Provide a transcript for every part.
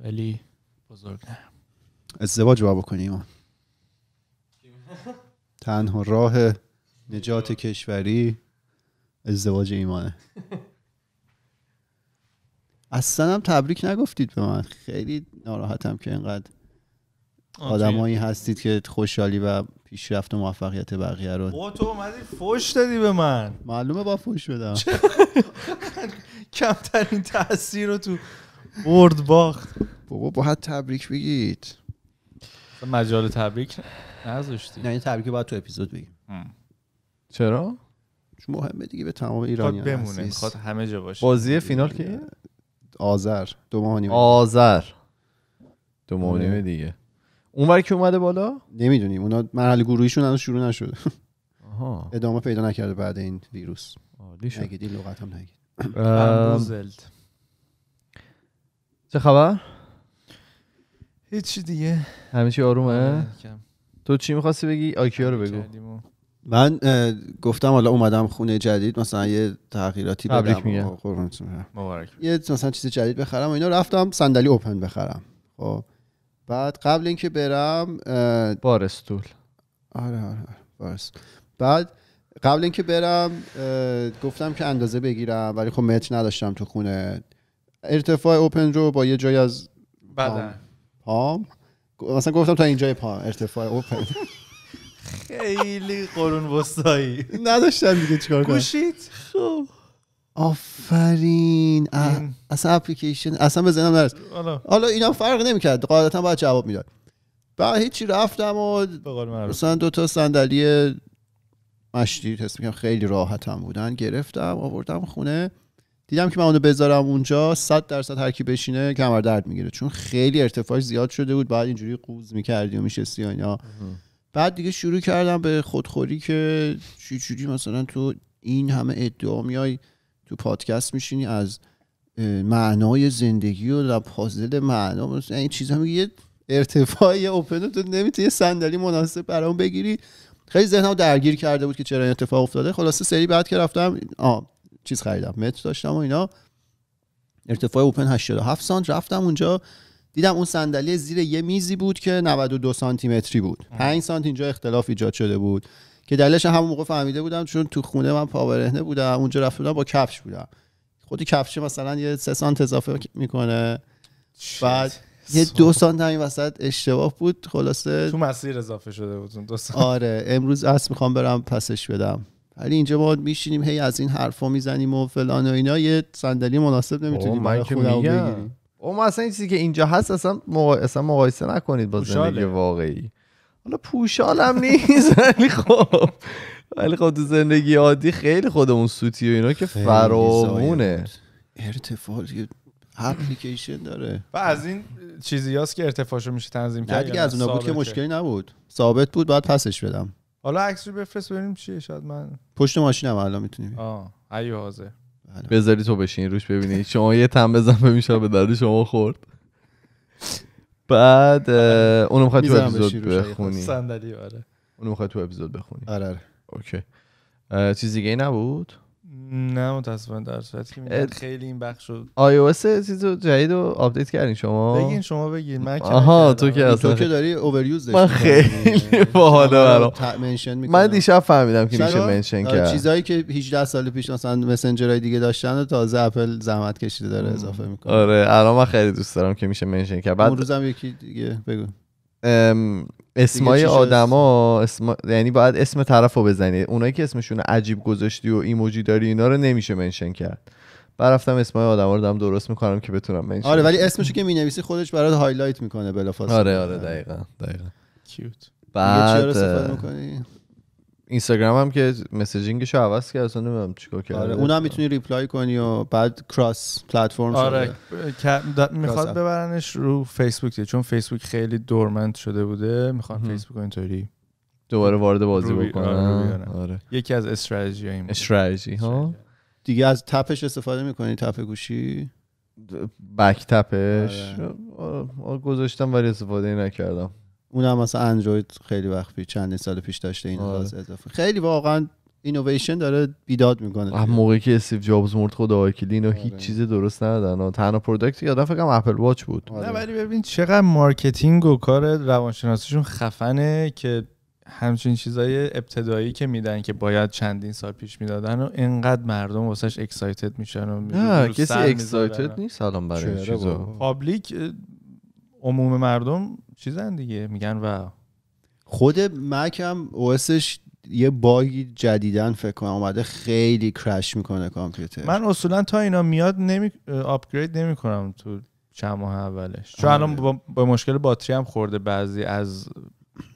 ولی بزرگ نه ازدواج با بکنیم تنها راه نجات کشوری ازدواج ایمانه اصلا هم تبریک نگفتید به من خیلی ناراحتم که اینقدر آدمایی هستید که خوشحالی و پیشرفت و موفقیت بقیه رو با تو اومدی فوش دادی به من معلومه با فوش بدم کمترین تاثیر رو تو برد باخت بابا باید تبریک بگید مجال تبریک نذاشتی نه این تبریک باید تو اپیزود بگیم چرا چون مهمه دیگه به تمام ایرانیان بمونه میخواد همه جا باشه بازی فینال که آذر دو ماه نیم آذر دو ماه آره. نیم دیگه اون که اومده بالا نمیدونیم اونا مرحله گروهیشون هنوز شروع نشده ادامه پیدا نکرده بعد این ویروس عالی لغت هم نگید چه خبر؟ هیچی دیگه همه چی آرومه؟ آره، تو چی میخواستی بگی؟ آکیا رو بگو من گفتم حالا اومدم خونه جدید مثلا یه تغییراتی بدم مبارک یه مثلا چیز جدید بخرم و اینا رفتم صندلی اوپن بخرم خب بعد قبل اینکه برم بارستول آره آره, آره، بارست بعد قبل اینکه برم گفتم که اندازه بگیرم ولی خب متر نداشتم تو خونه ارتفاع اوپن رو با یه جایی از بدن پام مثلا گفتم تا اینجای پا ارتفاع اوپن خیلی قرون وسطایی نداشتم دیگه چیکار کنم گوشید خب آفرین اصلا اپلیکیشن اصلا به ذهنم نرس حالا اینا فرق نمیکرد قاعدتا باید جواب میداد بعد هیچی رفتم و مثلا دو تا صندلی مشتی تست میکنم خیلی راحتم بودن گرفتم آوردم خونه دیدم که من اونو بذارم اونجا 100 درصد هر کی بشینه کمر درد میگیره چون خیلی ارتفاعش زیاد شده بود بعد اینجوری قوز میکردی و میشستی یا بعد دیگه شروع کردم به خودخوری که چی چجوری مثلا تو این همه ادعا میای تو پادکست میشینی از معنای زندگی و در پازل معنا یعنی این چیزا میگه یه ارتفاعی اوپن تو نمیتونی یه صندلی مناسب برام بگیری خیلی ذهنم درگیر کرده بود که چرا این اتفاق افتاده خلاصه سری بعد که رفتم چیز خریدم متر داشتم و اینا ارتفاع اوپن 87 سانت رفتم اونجا دیدم اون صندلی زیر یه میزی بود که 92 سانتی متری بود 5 سانت اینجا اختلاف ایجاد شده بود که دلش همون موقع فهمیده بودم چون تو خونه من پاورهنه بودم اونجا رفته بودم با کفش بودم خودی کفشه مثلا یه 3 سانت اضافه میکنه بعد یه دو سانت همین وسط اشتباه بود خلاصه تو مسیر اضافه شده بود دو آره امروز اصل میخوام برم پسش بدم ولی اینجا باید میشینیم هی از این حرفا میزنیم و فلان و اینا یه صندلی مناسب نمیتونیم برای خودمون بگیریم او ما اصلا این چیزی که اینجا هست اصلا, مقا... اصلا مقایسه نکنید با زندگی واقعی حالا پوشال هم نیست ولی خب ولی خب تو زندگی عادی خیلی خودمون سوتی و اینا که فرامونه ارتفاع اپلیکیشن داره و از این چیزی هست که ارتفاعشو میشه تنظیم کرد دیگه از اون بود که مشکلی نبود ثابت بود بعد پسش بدم حالا عکس رو بفرست ببینیم چیه شاید من پشت ماشینم الان میتونیم آه ایو حاضر بله. بذاری تو بشین روش ببینی شما یه تم بزن ببین شاید به درد شما خورد بعد آره. اونو میخواد تو اپیزود بخونی صندلی آره اونو میخواد تو اپیزود بخونی آره, آره. اوکی چیز دیگه ای نبود نه متاسفانه در صورتی که میگن خیلی این بخش شد iOS چیز جدید رو آپدیت کردین شما بگین شما بگین من آها تو که اصلا تو که داری داشتی من خیلی باحال برام من دیشب فهمیدم که میشه منشن کرد چیزایی که 18 سال پیش مثلا مسنجرای دیگه داشتن و تازه اپل زحمت کشیده داره اضافه میکنه آره الان من خیلی دوست دارم که میشه منشن کرد بعد روزم یکی دیگه بگو اسمای آدما اسم... یعنی باید اسم طرف رو بزنید اونایی که اسمشون عجیب گذاشتی و ایموجی داری اینا رو نمیشه منشن کرد رفتم اسمای آدما رو دارم درست میکنم که بتونم منشن آره ولی اسمشو که مینویسی خودش برات هایلایت میکنه بلافاصله آره آره دقیقا دقیقا کیوت بعد استفاده میکنی اینستاگرام هم که مسیجینگش رو عوض کرد اصلا نمیدونم چیکار کرد آره اونم میتونی ریپلای کنی و بعد کراس پلتفرم آره. میخواد ببرنش رو فیسبوک دید. چون فیسبوک خیلی دورمند شده بوده میخوان فیسبوک اینطوری دوباره وارد بازی بکنن آره،, آره. یکی از استراتژی این استراتژی ها دیگه از تپش استفاده میکنی تپ گوشی بک تپش آره. آره، گذاشتم ولی استفاده نکردم هم مثلا اندروید خیلی وقت پیش چند سال پیش داشته این آره. اضافه خیلی واقعا اینویشن داره بیداد میکنه موقعی که استیو جابز مرد خود کلین و آره. هیچ چیز درست ندادن تنها پروداکتی یادم فکرم اپل واچ بود آره. نه ولی ببین چقدر مارکتینگ و کار روانشناسیشون خفنه که همچین چیزای ابتدایی که میدن که باید چندین سال پیش میدادن و اینقدر مردم واسش اکسایتد میشن و نه کسی اکسایتد نیست الان برای چیزا پابلیک عموم مردم چیزن دیگه میگن و خود مک هم اوسش یه باگی جدیدن فکر کنم اومده خیلی کرش میکنه کامپیوتر من اصولا تا اینا میاد نمی آپگرید نمیکنم تو چند ماه اولش چون الان آره. با... مشکل باتری هم خورده بعضی از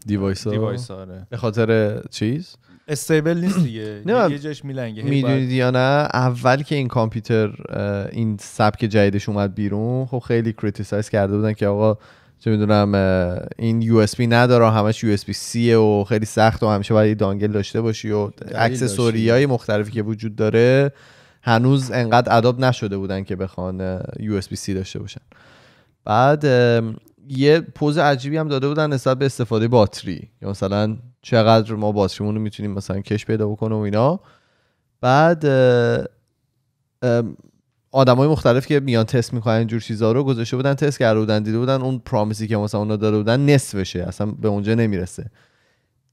دیوایس ها آره. به خاطر چیز استیبل نیست دیگه یه جاش میلنگه میدونید یا نه اول که این کامپیوتر این سبک جدیدش اومد بیرون خب خیلی کریتیسایز کرده بودن که آقا چه میدونم این یو اس بی نداره همش یو اس بی سی و خیلی سخت و همیشه باید دانگل داشته باشی و اکسسوری های مختلفی که وجود داره هنوز انقدر اداب نشده بودن که بخوان یو اس بی سی داشته باشن بعد یه پوز عجیبی هم داده بودن نسبت به استفاده باتری یا مثلا چقدر ما باتریمون رو میتونیم مثلا کش پیدا بکنه و اینا بعد آدمای مختلف که میان تست میکنن اینجور چیزا رو گذاشته بودن تست کرده بودن دیده بودن اون پرامیسی که مثلا اونا داده بودن نصفشه اصلا به اونجا نمیرسه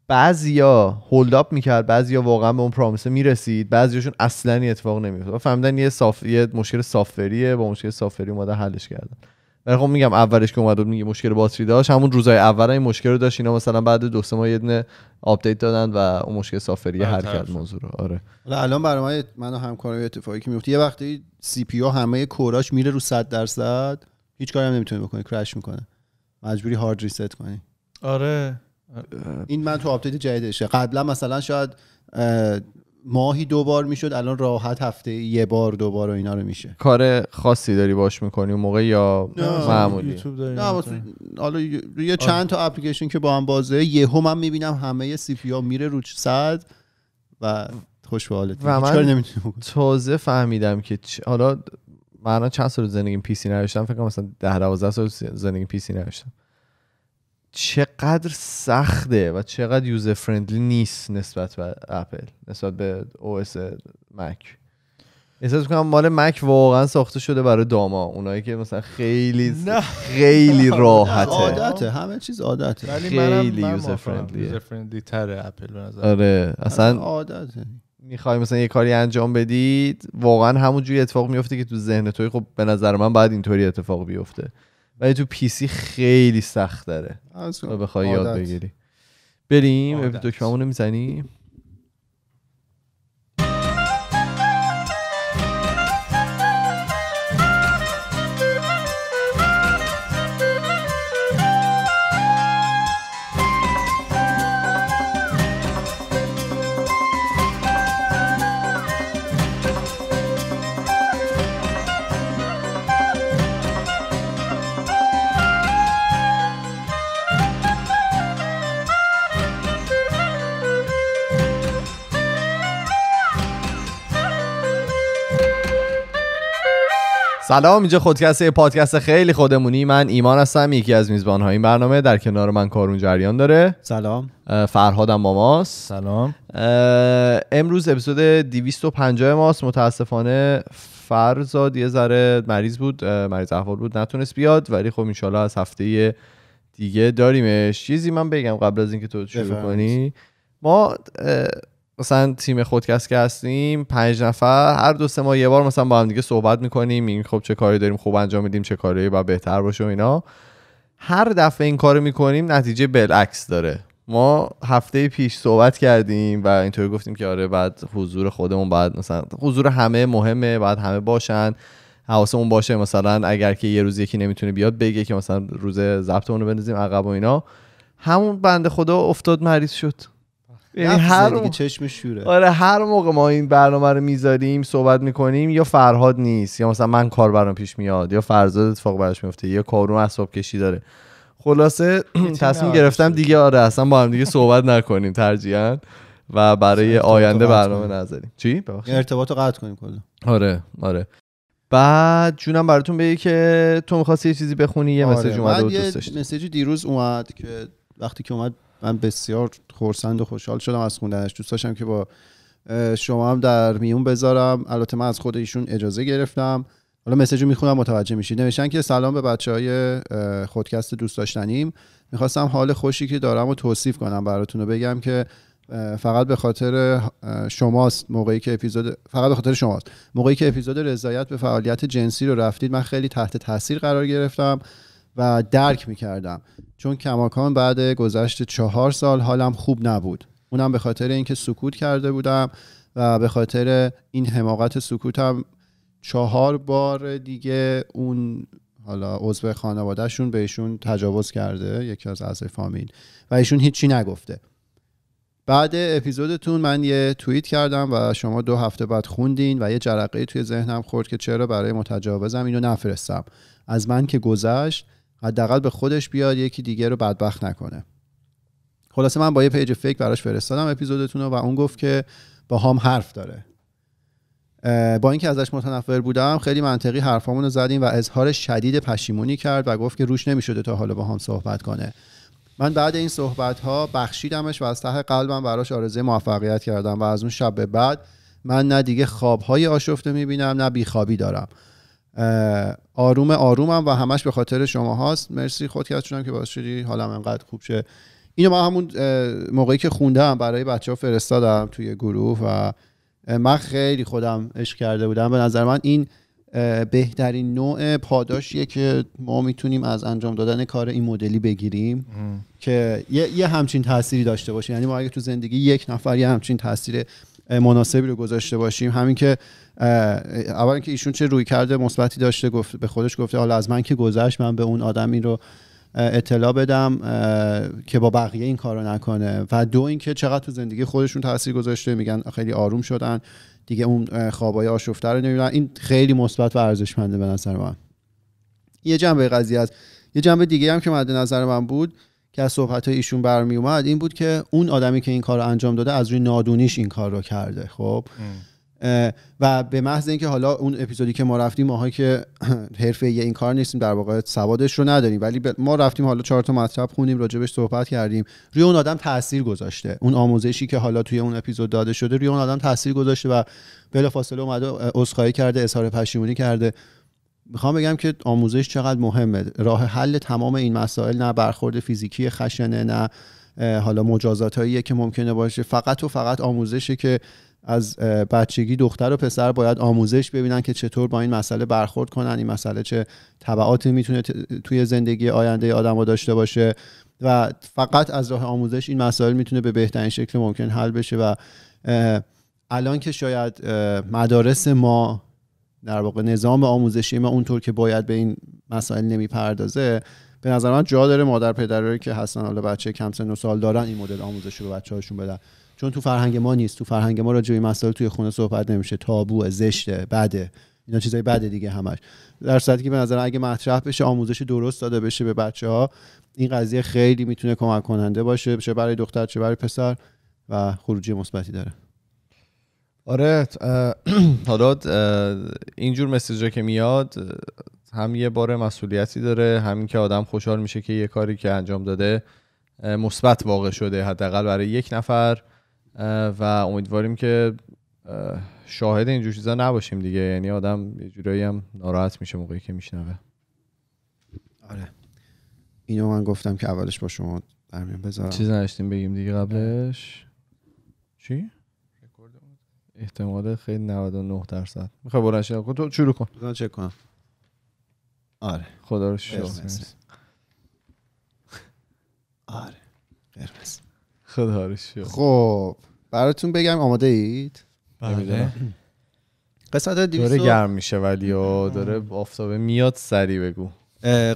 بعضیا هولد اپ میکرد بعضیا واقعا به اون پرامیس میرسید بعضیاشون اصلا اتفاق نمیفتاد فهمیدن یه, صاف... مشکل سافتوریه با مشکل سافتوری اومده حلش کردن ولی خب میگم اولش که اومد میگه مشکل باتری داشت همون روزای اول این مشکل رو داشت اینا مثلا بعد دو سه ماه یه دونه آپدیت دادن و اون مشکل سافری هر آره، کرد موضوع رو آره حالا الان برای من من و همکارم اتفاقی که میفته یه وقتی سی پی همه کوراش میره رو 100 درصد هیچ کاری هم نمیتونی بکنی کرش میکنه مجبوری هارد ریست کنی آره این من تو آپدیت جدیدشه قبلا مثلا شاید ماهی دو بار میشد الان راحت هفته یه بار بار و اینا رو میشه کار خاصی داری باش میکنی اون موقع یا معمولی نه حالا یه چند تا اپلیکیشن که با هم بازه یهو من میبینم همه سی پی میره رو صد و خوش به حالت تازه فهمیدم که حالا من چند سال زندگی پی سی نداشتم فکر کنم مثلا 10 12 سال زندگی پی سی نداشتم چقدر سخته و چقدر یوزر فرندلی نیست نسبت به اپل نسبت به او اس مک احساس میکنم مال مک واقعا ساخته شده برای داما اونایی که مثلا خیلی خیلی راحته عادته همه چیز عادته خیلی یوزر فرندلی یوزر فرندلی تره اپل به نظر آره اصلا عادته میخوای مثلا یه کاری انجام بدید واقعا همونجوری اتفاق میفته که تو ذهن توی خب به نظر من بعد اینطوری اتفاق بیفته ولی تو پی سی خیلی سخت داره بخوای یاد بگیری بریم دکمه رو میزنیم سلام اینجا خودکسته پادکست خیلی خودمونی من ایمان هستم یکی از میزبان های این برنامه در کنار من کارون جریان داره سلام فرهادم با ماست سلام امروز اپیزود 250 ماست متاسفانه فرزاد یه ذره مریض بود مریض احوال بود نتونست بیاد ولی خب انشالله از هفته دیگه داریمش چیزی من بگم قبل از اینکه تو شروع کنی ما مثلا تیم خودکست که هستیم پنج نفر هر دو سه ماه یه بار مثلا با هم دیگه صحبت میکنیم این خب چه کاری داریم خوب انجام میدیم چه کاری و بهتر باشه و اینا هر دفعه این کارو میکنیم نتیجه بالعکس داره ما هفته پیش صحبت کردیم و اینطوری گفتیم که آره بعد حضور خودمون بعد مثلا حضور همه مهمه بعد همه باشن حواسمون باشه مثلا اگر که یه روز یکی نمیتونه بیاد بگه که مثلا روز ضبطمون رو بندازیم عقب و اینا همون بنده خدا افتاد مریض شد یعنی هر چشم شوره آره هر موقع ما این برنامه رو میذاریم صحبت میکنیم یا فرهاد نیست یا مثلا من کار برام پیش میاد یا فرزاد اتفاق براش میفته یا کارون اعصاب کشی داره خلاصه تصمیم گرفتم دیگه آره اصلا با هم دیگه صحبت نکنیم ترجیحاً و برای آینده برنامه نذاریم چی یعنی ارتباط رو قطع کنیم کلا آره آره بعد جونم براتون بگی که تو میخواستی یه چیزی بخونی یه آره. مسیج اومده دوست دیروز اومد که وقتی که اومد من بسیار خورسند و خوشحال شدم از خوندنش دوست داشتم که با شما هم در میون بذارم البته من از خود ایشون اجازه گرفتم حالا رو میخونم متوجه میشید نوشتن که سلام به بچه های خودکست دوست داشتنیم میخواستم حال خوشی که دارم رو توصیف کنم براتون رو بگم که فقط به خاطر شماست موقعی که اپیزود فقط به خاطر شماست موقعی که اپیزود رضایت به فعالیت جنسی رو رفتید من خیلی تحت تاثیر قرار گرفتم و درک میکردم چون کماکان بعد گذشت چهار سال حالم خوب نبود اونم به خاطر اینکه سکوت کرده بودم و به خاطر این حماقت سکوتم چهار بار دیگه اون حالا عضو خانوادهشون بهشون تجاوز کرده یکی از اعضای فامیل و ایشون هیچی نگفته بعد اپیزودتون من یه توییت کردم و شما دو هفته بعد خوندین و یه جرقه توی ذهنم خورد که چرا برای متجاوزم اینو نفرستم از من که گذشت حداقل به خودش بیاد یکی دیگه رو بدبخت نکنه خلاصه من با یه پیج فیک براش فرستادم اپیزودتون رو و اون گفت که با هم حرف داره با اینکه ازش متنفر بودم خیلی منطقی حرفامون رو زدیم و اظهار شدید پشیمونی کرد و گفت که روش نمیشده تا حالا با هم صحبت کنه من بعد این صحبت ها بخشیدمش و از ته قلبم براش آرزه موفقیت کردم و از اون شب به بعد من نه دیگه های آشفته میبینم نه بیخوابی دارم آروم آرومم و همش به خاطر شما هاست مرسی خود شدم که باعث شدی حالم انقدر خوب شه اینو من همون موقعی که خوندم برای بچه ها فرستادم توی گروه و من خیلی خودم عشق کرده بودم به نظر من این بهترین نوع پاداشیه که ما میتونیم از انجام دادن کار این مدلی بگیریم که یه،, همچین تاثیری داشته باشه یعنی ما اگه تو زندگی یک نفر یه همچین تاثیر مناسبی رو گذاشته باشیم همین که اول اینکه ایشون چه روی کرده مثبتی داشته گفت به خودش گفته حالا از من که گذشت من به اون آدم این رو اطلاع بدم که با بقیه این کارو نکنه و دو اینکه چقدر تو زندگی خودشون تاثیر گذاشته میگن خیلی آروم شدن دیگه اون خوابای آشفته رو نمیدونن این خیلی مثبت و ارزشمنده به نظر من یه جنبه قضیه است یه جنبه دیگه هم که مد نظر من بود که از صحبت ایشون برمی اومد این بود که اون آدمی که این کار رو انجام داده از روی نادونیش این کار رو کرده خب و به محض اینکه حالا اون اپیزودی که ما رفتیم ماها که حرفه این کار نیستیم در واقع سوادش رو نداریم ولی ما رفتیم حالا چهار تا مطلب خونیم راجبش صحبت کردیم روی اون آدم تاثیر گذاشته اون آموزشی که حالا توی اون اپیزود داده شده روی اون آدم تاثیر گذاشته و بلافاصله اومده عذرخواهی کرده اظهار پشیمونی کرده میخوام بگم که آموزش چقدر مهمه راه حل تمام این مسائل نه برخورد فیزیکی خشنه نه حالا مجازات که ممکنه باشه فقط و فقط آموزشه که از بچگی دختر و پسر باید آموزش ببینن که چطور با این مسئله برخورد کنن این مسئله چه طبعاتی میتونه توی زندگی آینده آدم داشته باشه و فقط از راه آموزش این مسائل میتونه به بهترین شکل ممکن حل بشه و الان که شاید مدارس ما در واقع نظام آموزشی ما اونطور که باید به این مسائل نمیپردازه به نظر من جا داره مادر پدرایی که هستن حالا بچه کم سن سال دارن این مدل آموزش رو بچه هاشون بدن چون تو فرهنگ ما نیست تو فرهنگ ما راجع به مسائل توی خونه صحبت نمیشه تابو زشته بده اینا چیزای بده دیگه همش در صورتی که به نظر اگه مطرح بشه آموزش درست داده بشه به بچه ها این قضیه خیلی میتونه کمک کننده باشه چه برای دختر چه برای پسر و خروجی مثبتی داره آره حالا اینجور مسیجا که میاد هم یه بار مسئولیتی داره همین که آدم خوشحال میشه که یه کاری که انجام داده مثبت واقع شده حداقل برای یک نفر و امیدواریم که شاهد اینجور چیزا نباشیم دیگه یعنی آدم یه جورایی هم ناراحت میشه موقعی که میشنوه آره اینو من گفتم که اولش با شما در میون بذارم چیز نشتیم بگیم دیگه قبلش چی احتمال خیلی 99 درصد میخوای بلند شد خب تو شروع کن بذار چک کنم آره خدا رو آره قرمز خدا رو خب براتون بگم آماده اید بله قسمت 200 داره گرم میشه ولی و داره آفتابه میاد سری بگو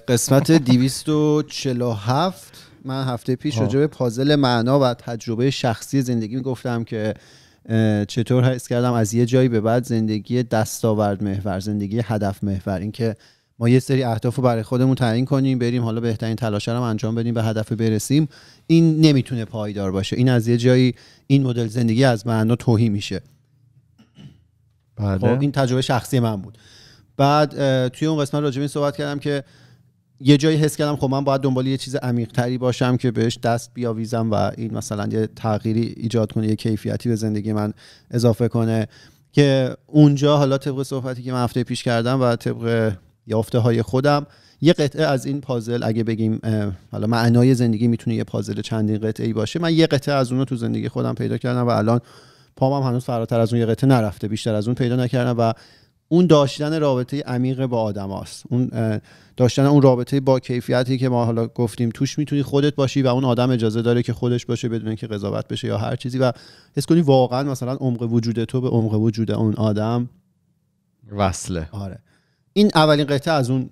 قسمت 247 من هفته پیش راجع به پازل معنا و تجربه شخصی زندگی میگفتم که چطور حس کردم از یه جایی به بعد زندگی دستاورد محور زندگی هدف محور اینکه ما یه سری اهداف رو برای خودمون تعیین کنیم بریم حالا بهترین تلاش رو انجام بدیم به هدف برسیم این نمیتونه پایدار باشه این از یه جایی این مدل زندگی از معنا توهی میشه بله. خب این تجربه شخصی من بود بعد توی اون قسمت راجع این صحبت کردم که یه جایی حس کردم خب من باید دنبال یه چیز تری باشم که بهش دست بیاویزم و این مثلا یه تغییری ایجاد کنه یه کیفیتی به زندگی من اضافه کنه که اونجا حالا طبق صحبتی که من هفته پیش کردم و طبق یافته های خودم یه قطعه از این پازل اگه بگیم حالا معنای زندگی میتونه یه پازل چندین قطعه ای باشه من یه قطعه از رو تو زندگی خودم پیدا کردم و الان پامم هنوز فراتر از اون یه قطعه نرفته بیشتر از اون پیدا نکردم و اون داشتن رابطه عمیق با آدماست اون داشتن اون رابطه با کیفیتی که ما حالا گفتیم توش میتونی خودت باشی و اون آدم اجازه داره که خودش باشه بدون اینکه قضاوت بشه یا هر چیزی و حس کنی واقعا مثلا عمق وجود تو به عمق وجود اون آدم وصله آره این اولین قطعه از اون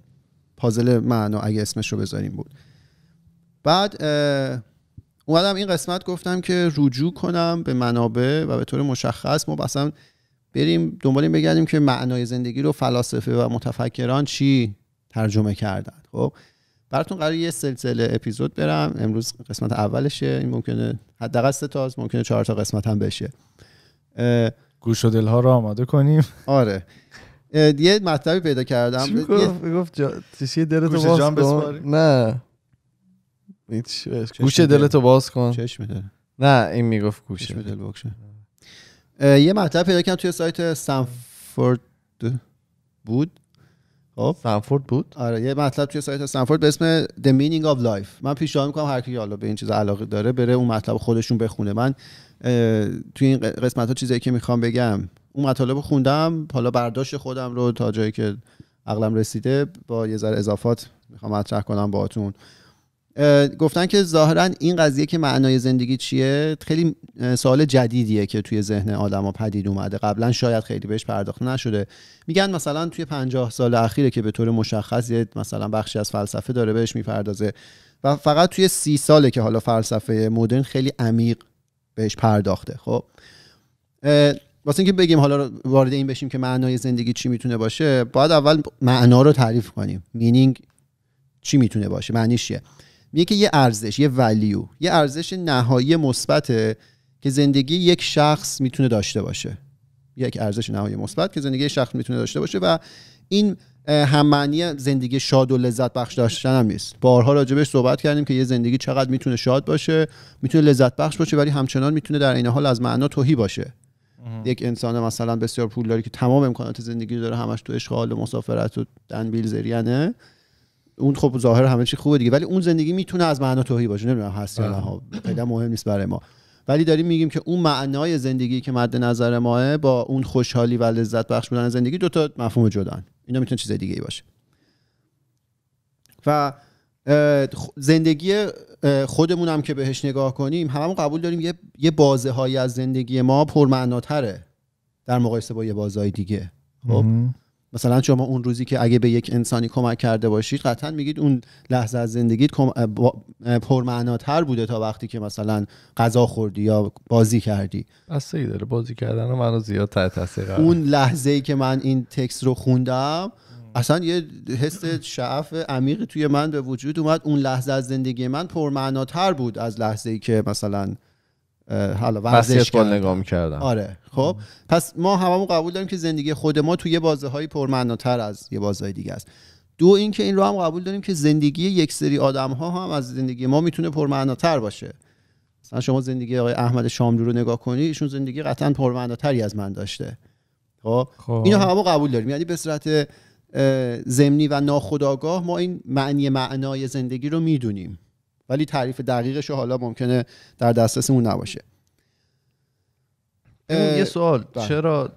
پازل معنا اگه اسمش رو بذاریم بود بعد اومدم این قسمت گفتم که رجوع کنم به منابع و به طور مشخص ما مثلا بریم دنبال این بگردیم که معنای زندگی رو فلاسفه و متفکران چی ترجمه کردن خب براتون قرار یه سلسله اپیزود برم امروز قسمت اولشه این ممکنه حداقل سه تا ممکنه چهار تا قسمت هم بشه گوش و دلها رو آماده کنیم آره یه مطلبی پیدا کردم چی گفت گفت دلتو باز کن نه گوش دلتو باز کن چشم دل نه این میگفت گوشه دل بکشه یه مطلب پیدا کردم توی سایت سنفورد بود خب سنفورد بود آره یه مطلب توی سایت سنفورد به اسم The Meaning of Life من پیشنهاد میکنم هر کی حالا به این چیز علاقه داره بره اون مطلب خودشون بخونه من توی این قسمت ها چیزایی که میخوام بگم اون مطالب رو خوندم حالا برداشت خودم رو تا جایی که عقلم رسیده با یه ذره اضافات میخوام مطرح کنم باهاتون گفتن که ظاهرا این قضیه که معنای زندگی چیه خیلی سوال جدیدیه که توی ذهن آدما پدید اومده قبلا شاید خیلی بهش پرداخته نشده میگن مثلا توی 50 سال اخیره که به طور مشخص مثلا بخشی از فلسفه داره بهش میپردازه و فقط توی سی ساله که حالا فلسفه مدرن خیلی عمیق بهش پرداخته خب واسه اینکه بگیم حالا وارد این بشیم که معنای زندگی چی میتونه باشه باید اول معنا رو تعریف کنیم مینینگ چی میتونه باشه معنیش چیه میگه که یه ارزش یه ولیو یه ارزش نهایی مثبته که زندگی یک شخص میتونه داشته باشه یک ارزش نهایی مثبت که زندگی شخص میتونه داشته باشه و این هم معنی زندگی شاد و لذت بخش داشتن هم نیست بارها راجبش صحبت کردیم که یه زندگی چقدر میتونه شاد باشه میتونه لذت بخش باشه ولی همچنان میتونه در این حال از معنا توهی باشه یک انسان مثلا بسیار پولداری که تمام امکانات زندگی داره همش تو اشغال و مسافرت و دنبیل زریانه اون خب ظاهر همه چی خوبه دیگه ولی اون زندگی میتونه از معنا توهی باشه نمیدونم هست یا نه خب، خیلی مهم نیست برای ما ولی داریم میگیم که اون معنای زندگی که مد نظر ماه با اون خوشحالی و لذت بخش بودن زندگی دوتا مفهوم جدان اینا میتونه چیز دیگه ای باشه و زندگی خودمون هم که بهش نگاه کنیم هممون قبول داریم یه بازه هایی از زندگی ما پرمعناتره در مقایسه با یه بازه های دیگه خب؟ مثلا شما اون روزی که اگه به یک انسانی کمک کرده باشید قطعا میگید اون لحظه از زندگیت پرمعناتر بوده تا وقتی که مثلا غذا خوردی یا بازی کردی ای داره بازی کردن و منو زیاد تحت تاثیر اون لحظه ای که من این تکست رو خوندم اصلا یه حس شعف عمیقی توی من به وجود اومد اون لحظه از زندگی من پرمعناتر بود از لحظه ای که مثلا حالا کار نگاه می‌کردم آره خب پس ما هممون قبول داریم که زندگی خود ما توی یه بازه های پرمعناتر از یه بازه دیگه است دو اینکه این رو هم قبول داریم که زندگی یک سری آدم ها هم از زندگی ما میتونه پرمعناتر باشه مثلا شما زندگی آقای احمد شاملو رو نگاه کنی ایشون زندگی قطعا پرمعناتری از من داشته خب, خب. اینو هممون قبول داریم یعنی به صورت زمینی و ناخودآگاه ما این معنی معنای زندگی رو میدونیم ولی تعریف دقیقش رو حالا ممکنه در دسترسمون نباشه یه سوال بله. چرا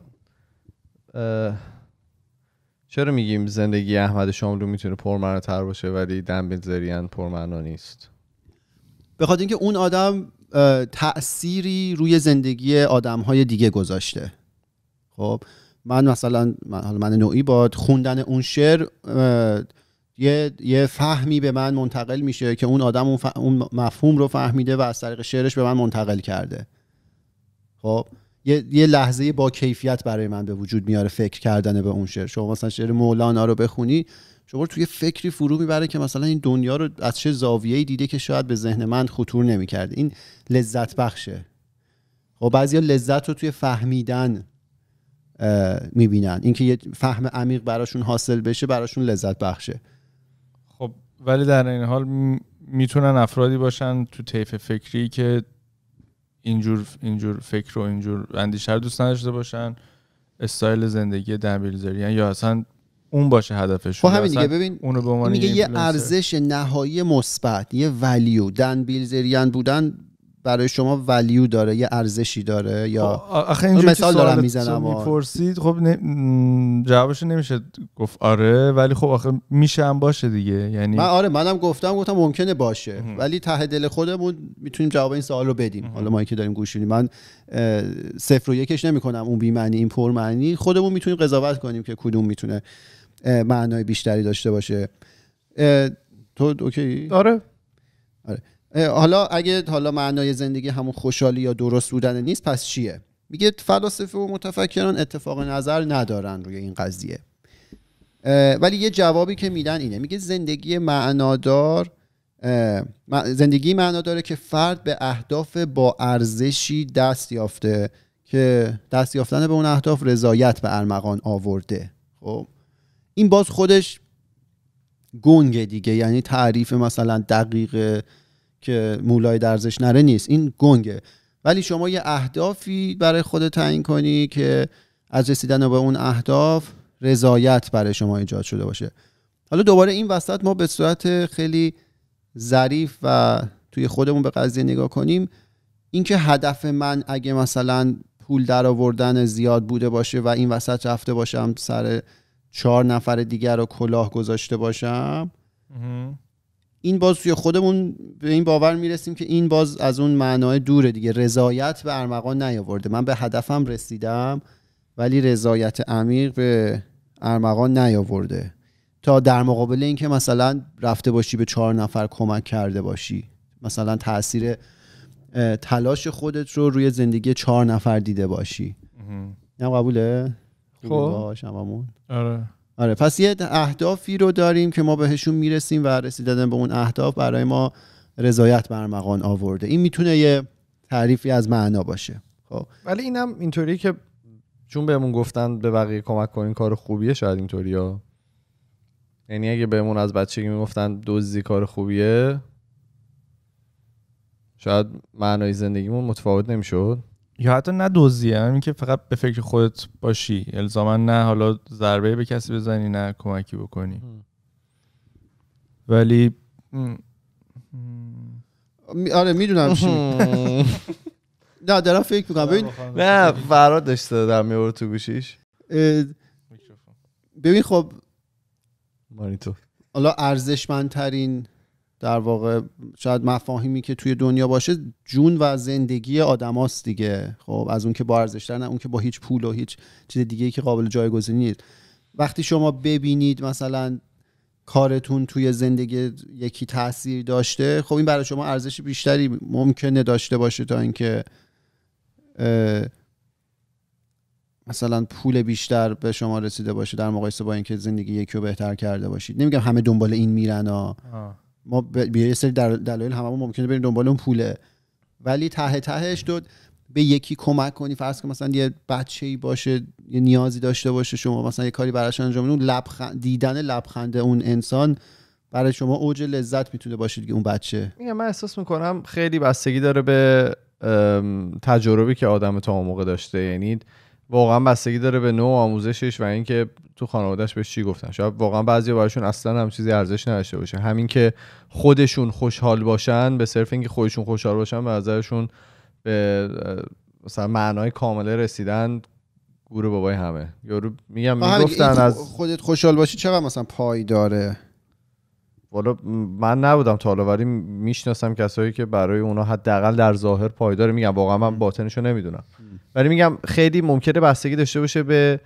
چرا میگیم زندگی احمد شاملو میتونه تر باشه ولی دم زریان پرمعنا نیست به خاطر اینکه اون آدم تأثیری روی زندگی آدم های دیگه گذاشته خب من مثلا حالا من نوعی باد خوندن اون شعر یه،, یه فهمی به من منتقل میشه که اون آدم اون, اون مفهوم رو فهمیده و از طریق شعرش به من منتقل کرده خب یه،, لحظه با کیفیت برای من به وجود میاره فکر کردن به اون شعر شما مثلا شعر مولانا رو بخونی شما توی فکری فرو میبره که مثلا این دنیا رو از چه زاویه‌ای دیده که شاید به ذهن من خطور نمیکرد این لذت بخشه خب بعضیا لذت رو توی فهمیدن میبینن اینکه یه فهم عمیق براشون حاصل بشه براشون لذت بخشه خب ولی در این حال میتونن افرادی باشن تو طیف فکری که اینجور اینجور فکر و اینجور اندیشه رو دوست نداشته باشن استایل زندگی دنبیلزری یا اصلا اون باشه هدفش خب، همین دیگه ببین اونو به یه ارزش نهایی مثبت یه ولیو دن بیلزریان بودن برای شما ولیو داره یه ارزشی داره یا خب، آخه اینجوری مثال دارم میزنم میپرسید خب جوابش نمیشه گفت آره ولی خب آخه میشه هم باشه دیگه یعنی من آره منم گفتم گفتم ممکنه باشه ولی ته دل خودمون میتونیم جواب این سوال رو بدیم حالا ما که داریم گوش من صفر و یکش نمیکنم اون بی معنی این پر معنی خودمون میتونیم قضاوت کنیم که کدوم میتونه معنای بیشتری داشته باشه تو اوکی آره آره حالا اگه حالا معنای زندگی همون خوشحالی یا درست بودن نیست پس چیه میگه فلاسفه و متفکران اتفاق نظر ندارن روی این قضیه ولی یه جوابی که میدن اینه میگه زندگی معنادار زندگی معنا داره که فرد به اهداف با ارزشی دست یافته که دست یافتن به اون اهداف رضایت به ارمغان آورده خب این باز خودش گنگ دیگه یعنی تعریف مثلا دقیق که مولای درزش نره نیست این گنگه ولی شما یه اهدافی برای خود تعیین کنی که از رسیدن به اون اهداف رضایت برای شما ایجاد شده باشه حالا دوباره این وسط ما به صورت خیلی ظریف و توی خودمون به قضیه نگاه کنیم اینکه هدف من اگه مثلا پول درآوردن زیاد بوده باشه و این وسط رفته باشم سر چهار نفر دیگر رو کلاه گذاشته باشم این باز توی خودمون به این باور میرسیم که این باز از اون معنای دوره دیگه رضایت به ارمغان نیاورده من به هدفم رسیدم ولی رضایت عمیق به ارمغان نیاورده تا در مقابل اینکه مثلا رفته باشی به چهار نفر کمک کرده باشی مثلا تاثیر تلاش خودت رو روی زندگی چهار نفر دیده باشی نه قبوله خب. خوب آره آره پس یه اهدافی رو داریم که ما بهشون میرسیم و رسیدن به اون اهداف برای ما رضایت برمغان آورده این میتونه یه تعریفی از معنا باشه خب ولی اینم اینطوری که چون بهمون گفتن به بقیه کمک کنین کار خوبیه شاید اینطوری ها یعنی اگه بهمون از بچگی میگفتن دزدی کار خوبیه شاید معنای زندگیمون متفاوت نمیشد یا حتی نه دوزیه همین یعنی که فقط به فکر خودت باشی الزاما نه حالا ضربه به کسی بزنی نه کمکی بکنی ولی آره میدونم چی نه دارم فکر میکنم ببین نه فراد داشته در میورد تو گوشیش ببین خب مانیتور حالا ارزشمندترین در واقع شاید مفاهیمی که توی دنیا باشه جون و زندگی آدماست دیگه خب از اون که با ارزشتر نه اون که با هیچ پول و هیچ چیز دیگه که قابل جایگزینی نیست وقتی شما ببینید مثلا کارتون توی زندگی یکی تاثیر داشته خب این برای شما ارزش بیشتری ممکنه داشته باشه تا اینکه مثلا پول بیشتر به شما رسیده باشه در مقایسه با اینکه زندگی یکی رو بهتر کرده باشید نمیگم همه دنبال این میرن ها ما به یه سری دل... دلایل هممون ممکنه بریم دنبال اون پوله ولی ته تهش تو به یکی کمک کنی فرض که مثلا یه بچه ای باشه یه نیازی داشته باشه شما مثلا یه کاری براش انجام اون لبخند دیدن لبخند اون انسان برای شما اوج لذت میتونه باشه دیگه اون بچه من احساس میکنم خیلی بستگی داره به تجربی که آدم تا اون موقع داشته یعنی واقعا بستگی داره به نوع آموزشش و اینکه تو خانوادهش بهش چی گفتن شاید واقعا بعضی براشون اصلا هم چیزی ارزش نداشته باشه همین که خودشون خوشحال باشن به صرف اینکه خودشون خوشحال باشن به نظرشون به مثلا معنای کامله رسیدن گوره بابای همه یارو میگم میگفتن از خودت خوشحال باشی چقدر مثلا پای داره والا من نبودم تا ولی میشناسم کسایی که برای اونا حداقل در ظاهر پایداره میگم واقعا من باطنشو نمیدونم ولی میگم خیلی ممکنه بستگی داشته باشه به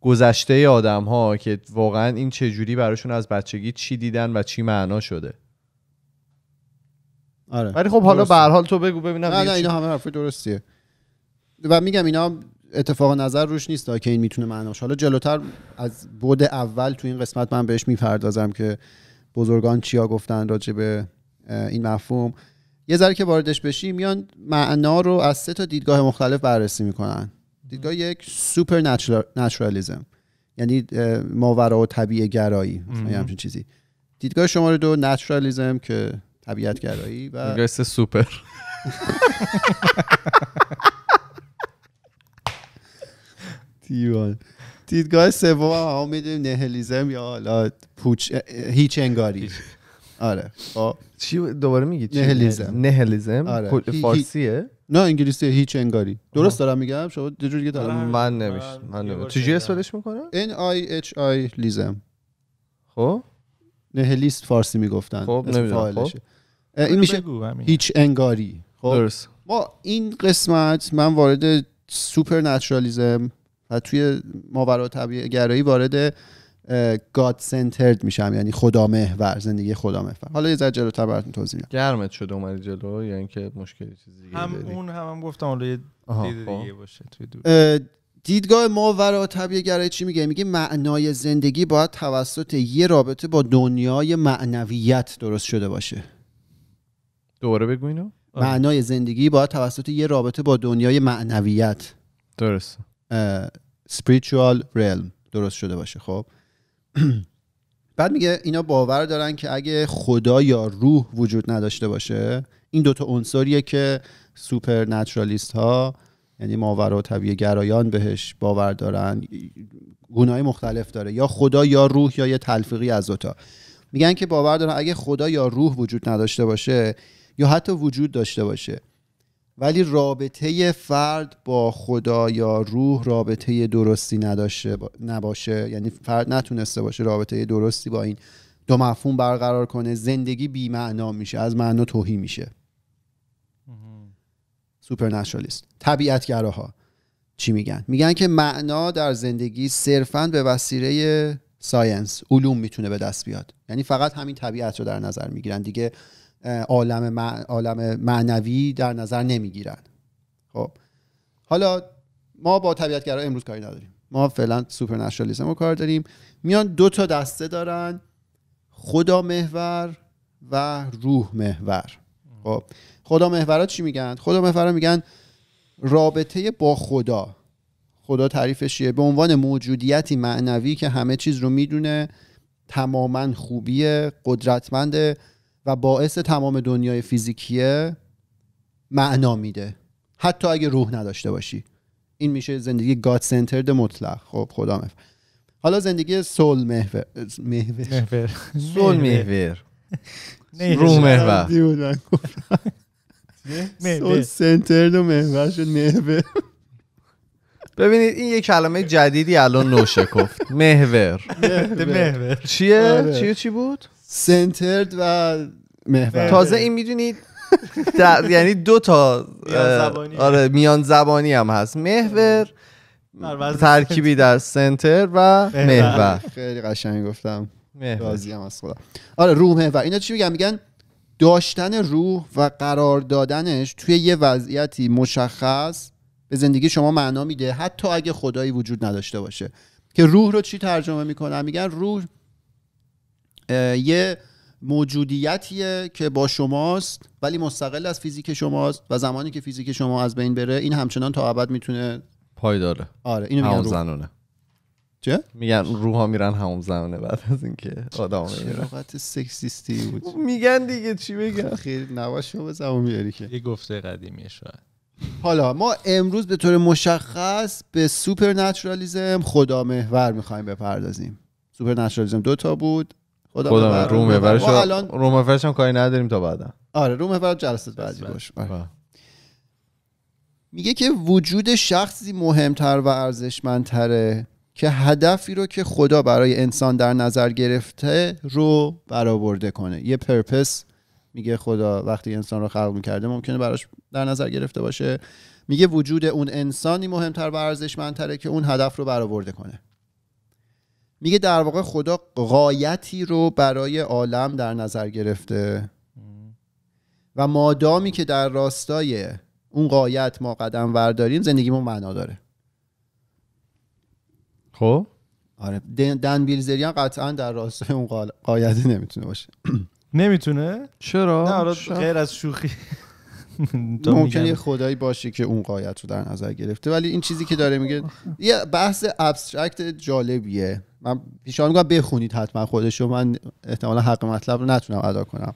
گذشته آدم ها که واقعا این جوری براشون از بچگی چی دیدن و چی معنا شده آره ولی خب حالا به حال تو بگو ببینم نه نه اینا همه حرف درستیه و میگم اینا اتفاق نظر روش نیست که این میتونه معناش حالا جلوتر از بود اول تو این قسمت من بهش میپردازم که بزرگان چیا گفتن راجع به این مفهوم یه ذره که واردش بشی میان معنا رو از سه تا دیدگاه مختلف بررسی میکنن دیدگاه یک سوپر نچرالیزم یعنی ماورا و طبیعه گرایی مثلا همچین چیزی دیدگاه شماره دو نچرالیزم که طبیعت گرایی و دیدگاه سوپر دیوان دیدگاه سوم هم میدونیم نهلیزم یا حالا پوچ هیچ انگاری آره خب. چی دوباره میگی نهلیزم نهلیزم آره. خب، فارسیه نه انگلیسی هیچ انگاری درست دارم میگم شما یه جور دارم آره. من نمیش آره. من چجوری اسپلش میکنه N I H I لیزم خب نهلیست فارسی میگفتن خب, خب. این آره، میشه هیچ انگاری خب درست با این قسمت من وارد سوپر نترالیزم و توی ماورا گرایی وارد گاد سنترد میشم یعنی خدا محور زندگی خدا محور حالا یه ذره جلوتر براتون توضیح میدم گرمت شد اومدی جلو یعنی که مشکلی چیز دیگه هم داری. اون هم, هم گفتم حالا یه دید خب. دیگه باشه توی دور. دیدگاه ماورا طبیعی گرایی چی میگه میگه معنای زندگی باید توسط یه رابطه با دنیای معنویت درست شده باشه دوباره بگو اینو آره. معنای زندگی باید توسط یه رابطه با دنیای معنویت درست spiritual realm درست شده باشه خب بعد میگه اینا باور دارن که اگه خدا یا روح وجود نداشته باشه این دوتا عنصریه که سوپر نترالیست ها یعنی ماورا و گرایان بهش باور دارن گناهی مختلف داره یا خدا یا روح یا یه تلفیقی از دوتا میگن که باور دارن اگه خدا یا روح وجود نداشته باشه یا حتی وجود داشته باشه ولی رابطه فرد با خدا یا روح رابطه درستی نداشته نباشه یعنی فرد نتونسته باشه رابطه درستی با این دو مفهوم برقرار کنه زندگی بی معنا میشه از معنا توهی میشه طبیعت طبیعتگراها چی میگن میگن که معنا در زندگی صرفا به وسیله ساینس علوم میتونه به دست بیاد یعنی فقط همین طبیعت رو در نظر میگیرن دیگه عالم عالم معنوی در نظر نمیگیرن خب حالا ما با گرا امروز کاری نداریم ما فعلا سوپرنشنالیسم رو کار داریم میان دو تا دسته دارن خدا محور و روح محور خب خدا محورا چی میگن خدا محورا میگن رابطه با خدا خدا تعریفش به عنوان موجودیتی معنوی که همه چیز رو میدونه تماما خوبیه قدرتمند و باعث تمام دنیای فیزیکیه معنا میده حتی اگه روح نداشته باشی این میشه زندگی گاد سنترد مطلق خب خدا مفر. حالا زندگی سول محور سول محور روح محور سول سنترد و محور شد محور ببینید این یه کلمه جدیدی الان نوشه گفت محور چیه آره. چیه چی بود سنترد و محور تازه این میدونید یعنی دو تا آره میان زبانی هم هست محور ترکیبی در سنتر و محور خیلی قشنگ گفتم بازی هم از خدا آره روح محور اینا چی میگن میگن داشتن روح و قرار دادنش توی یه وضعیتی مشخص به زندگی شما معنا میده حتی اگه خدایی وجود نداشته باشه که روح رو چی ترجمه میکنن میگن روح یه موجودیتیه که با شماست ولی مستقل از فیزیک شماست و زمانی که فیزیک شما از بین بره این همچنان تا ابد میتونه پای داره آره اینو میگن زنونه؟ چه میگن روحا میرن همون زنونه بعد از اینکه آدم میرن سکسیستی بود میگن دیگه چی بگم خیلی نواش شما زبون میاری که یه گفته قدیمیه شاید حالا ما امروز به طور مشخص به سوپرنچرالیسم خدا محور میخوایم بپردازیم سوپرنچرالیسم دو تا بود خدا خدا روم الان... روم هم کاری نداریم تا بعدا آره روم ببر جلسه بعدی بله. باش بله. آره. میگه که وجود شخصی مهمتر و ارزشمندتره که هدفی رو که خدا برای انسان در نظر گرفته رو برآورده کنه یه پرپس میگه خدا وقتی انسان رو خلق میکرده ممکنه براش در نظر گرفته باشه میگه وجود اون انسانی مهمتر و ارزشمندتره که اون هدف رو برآورده کنه میگه در واقع خدا قایتی رو برای عالم در نظر گرفته و مادامی که در راستای اون قایت ما قدم ورداریم زندگیمون معنا داره خب آره دن بیلزری قطعا در راستای اون قایت نمیتونه باشه نمیتونه چرا نه آره غیر از شوخی ممکنه خدایی باشه که اون قایت رو در نظر گرفته ولی این چیزی که داره میگه یه بحث ابسترکت جالبیه من پیشنهاد میکنم بخونید حتما خودشو من احتمالا حق مطلب رو نتونم ادا کنم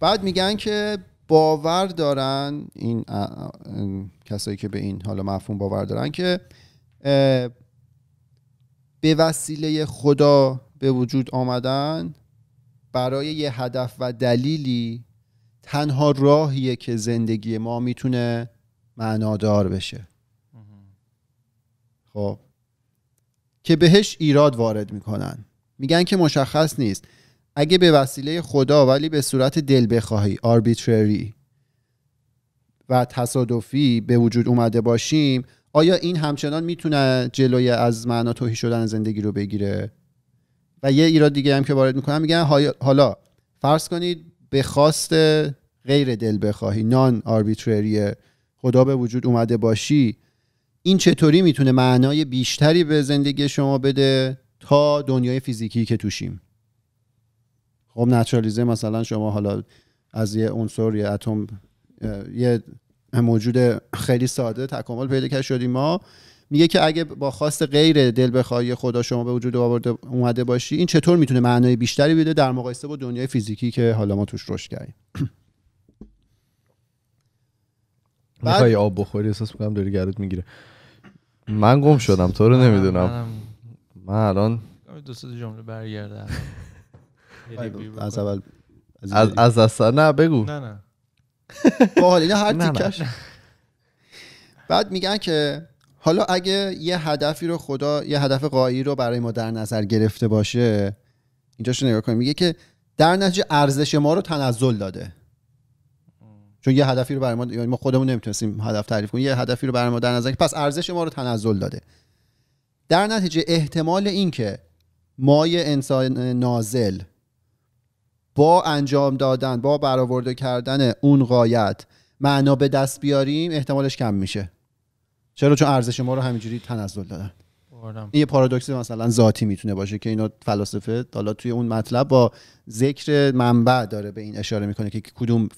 بعد میگن که باور دارن این کسایی که به این حالا مفهوم باور دارن که به وسیله خدا به وجود آمدن برای یه هدف و دلیلی تنها راهیه که زندگی ما میتونه معنادار بشه خب که بهش ایراد وارد میکنن میگن که مشخص نیست اگه به وسیله خدا ولی به صورت دل بخواهی آربیترری و تصادفی به وجود اومده باشیم آیا این همچنان میتونه جلوی از معنا توهی شدن زندگی رو بگیره و یه ایراد دیگه هم که وارد میکنن میگن حالا فرض کنید به خواست غیر دل بخواهی نان آربیترری خدا به وجود اومده باشی این چطوری میتونه معنای بیشتری به زندگی شما بده تا دنیای فیزیکی که توشیم خب نچالیزه مثلا شما حالا از یه عنصر یه اتم یه موجود خیلی ساده تکامل پیدا کرد شدیم ما میگه که اگه با خواست غیر دل بخواهی خدا شما به وجود آورده اومده باشی این چطور میتونه معنای بیشتری بده در مقایسه با دنیای فیزیکی که حالا ما توش رشد کردیم میخوای آب بخوری احساس میکنم داری گرد میگیره من گم شدم تو رو نمیدونم من الان دو سه جمله برگردم از اول از از اصلا نه بگو نه نه باحال خب، اینا هر تیکش بعد میگن که حالا اگه یه هدفی رو خدا یه هدف قایی رو برای ما در نظر گرفته باشه اینجاشو نگاه کنیم میگه که در نتیجه ارزش ما رو تنزل داده چون یه هدفی رو برای ما یعنی ما خودمون نمیتونستیم هدف تعریف کنیم یه هدفی رو برای ما در نظر پس ارزش ما رو تنزل داده در نتیجه احتمال اینکه مای انسان نازل با انجام دادن با برآورده کردن اون قایت معنا به دست بیاریم احتمالش کم میشه چرا چون ارزش ما رو همینجوری تنزل دادن آوردم یه پارادوکس مثلا ذاتی میتونه باشه که اینو فلاسفه حالا توی اون مطلب با ذکر منبع داره به این اشاره میکنه که کدوم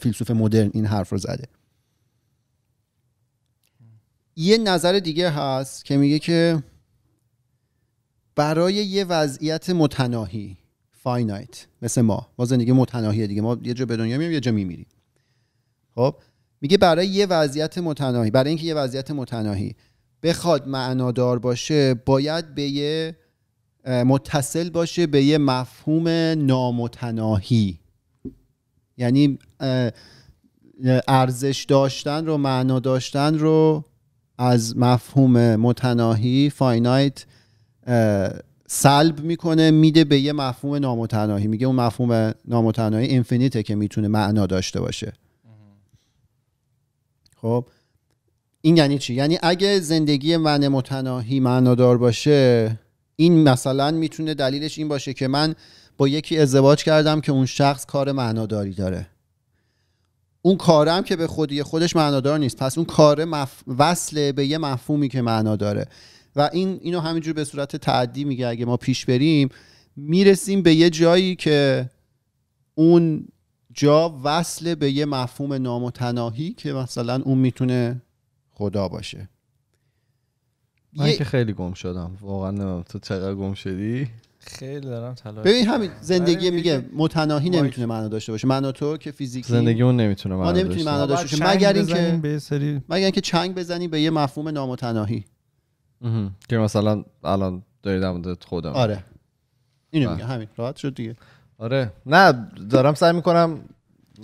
فیلسوف مدرن این حرف رو زده یه نظر دیگه هست که میگه که برای یه وضعیت متناهی فاینایت مثل ما ما زندگی متناهیه دیگه ما یه جا به دنیا میایم یه جا میمیریم خب میگه برای یه وضعیت متناهی برای اینکه یه وضعیت متناهی بخواد معنادار باشه باید به یه متصل باشه به یه مفهوم نامتناهی یعنی ارزش داشتن رو معنا داشتن رو از مفهوم متناهی فاینایت سلب میکنه میده به یه مفهوم نامتناهی میگه اون مفهوم نامتناهی اینفینیته که میتونه معنا داشته باشه خب این یعنی چی یعنی اگه زندگی من متناهی معنادار باشه این مثلا میتونه دلیلش این باشه که من با یکی ازدواج کردم که اون شخص کار معناداری داره اون کارم که به خودی خودش معنادار نیست پس اون کار مف... وصله به یه مفهومی که معنا داره و این اینو همینجور به صورت تعدی میگه اگه ما پیش بریم میرسیم به یه جایی که اون جا وصل به یه مفهوم نامتناهی که مثلا اون میتونه خدا باشه من یه... که خیلی گم شدم واقعا نمیم. تو چقدر گم شدی خیلی دارم تلاش ببین همین زندگی آره، میگه متناهی نمیتونه معنا داشته باشه معنا تو که فیزیکی زندگی اون نمیتونه معنا داشته, معنا داشته باشه مگر اینکه سری مگر اینکه چنگ بزنی به یه مفهوم نامتناهی که مثلا الان دارید خودم آره اینو بله. میگه همین راحت شد دیگه آره نه دارم سعی میکنم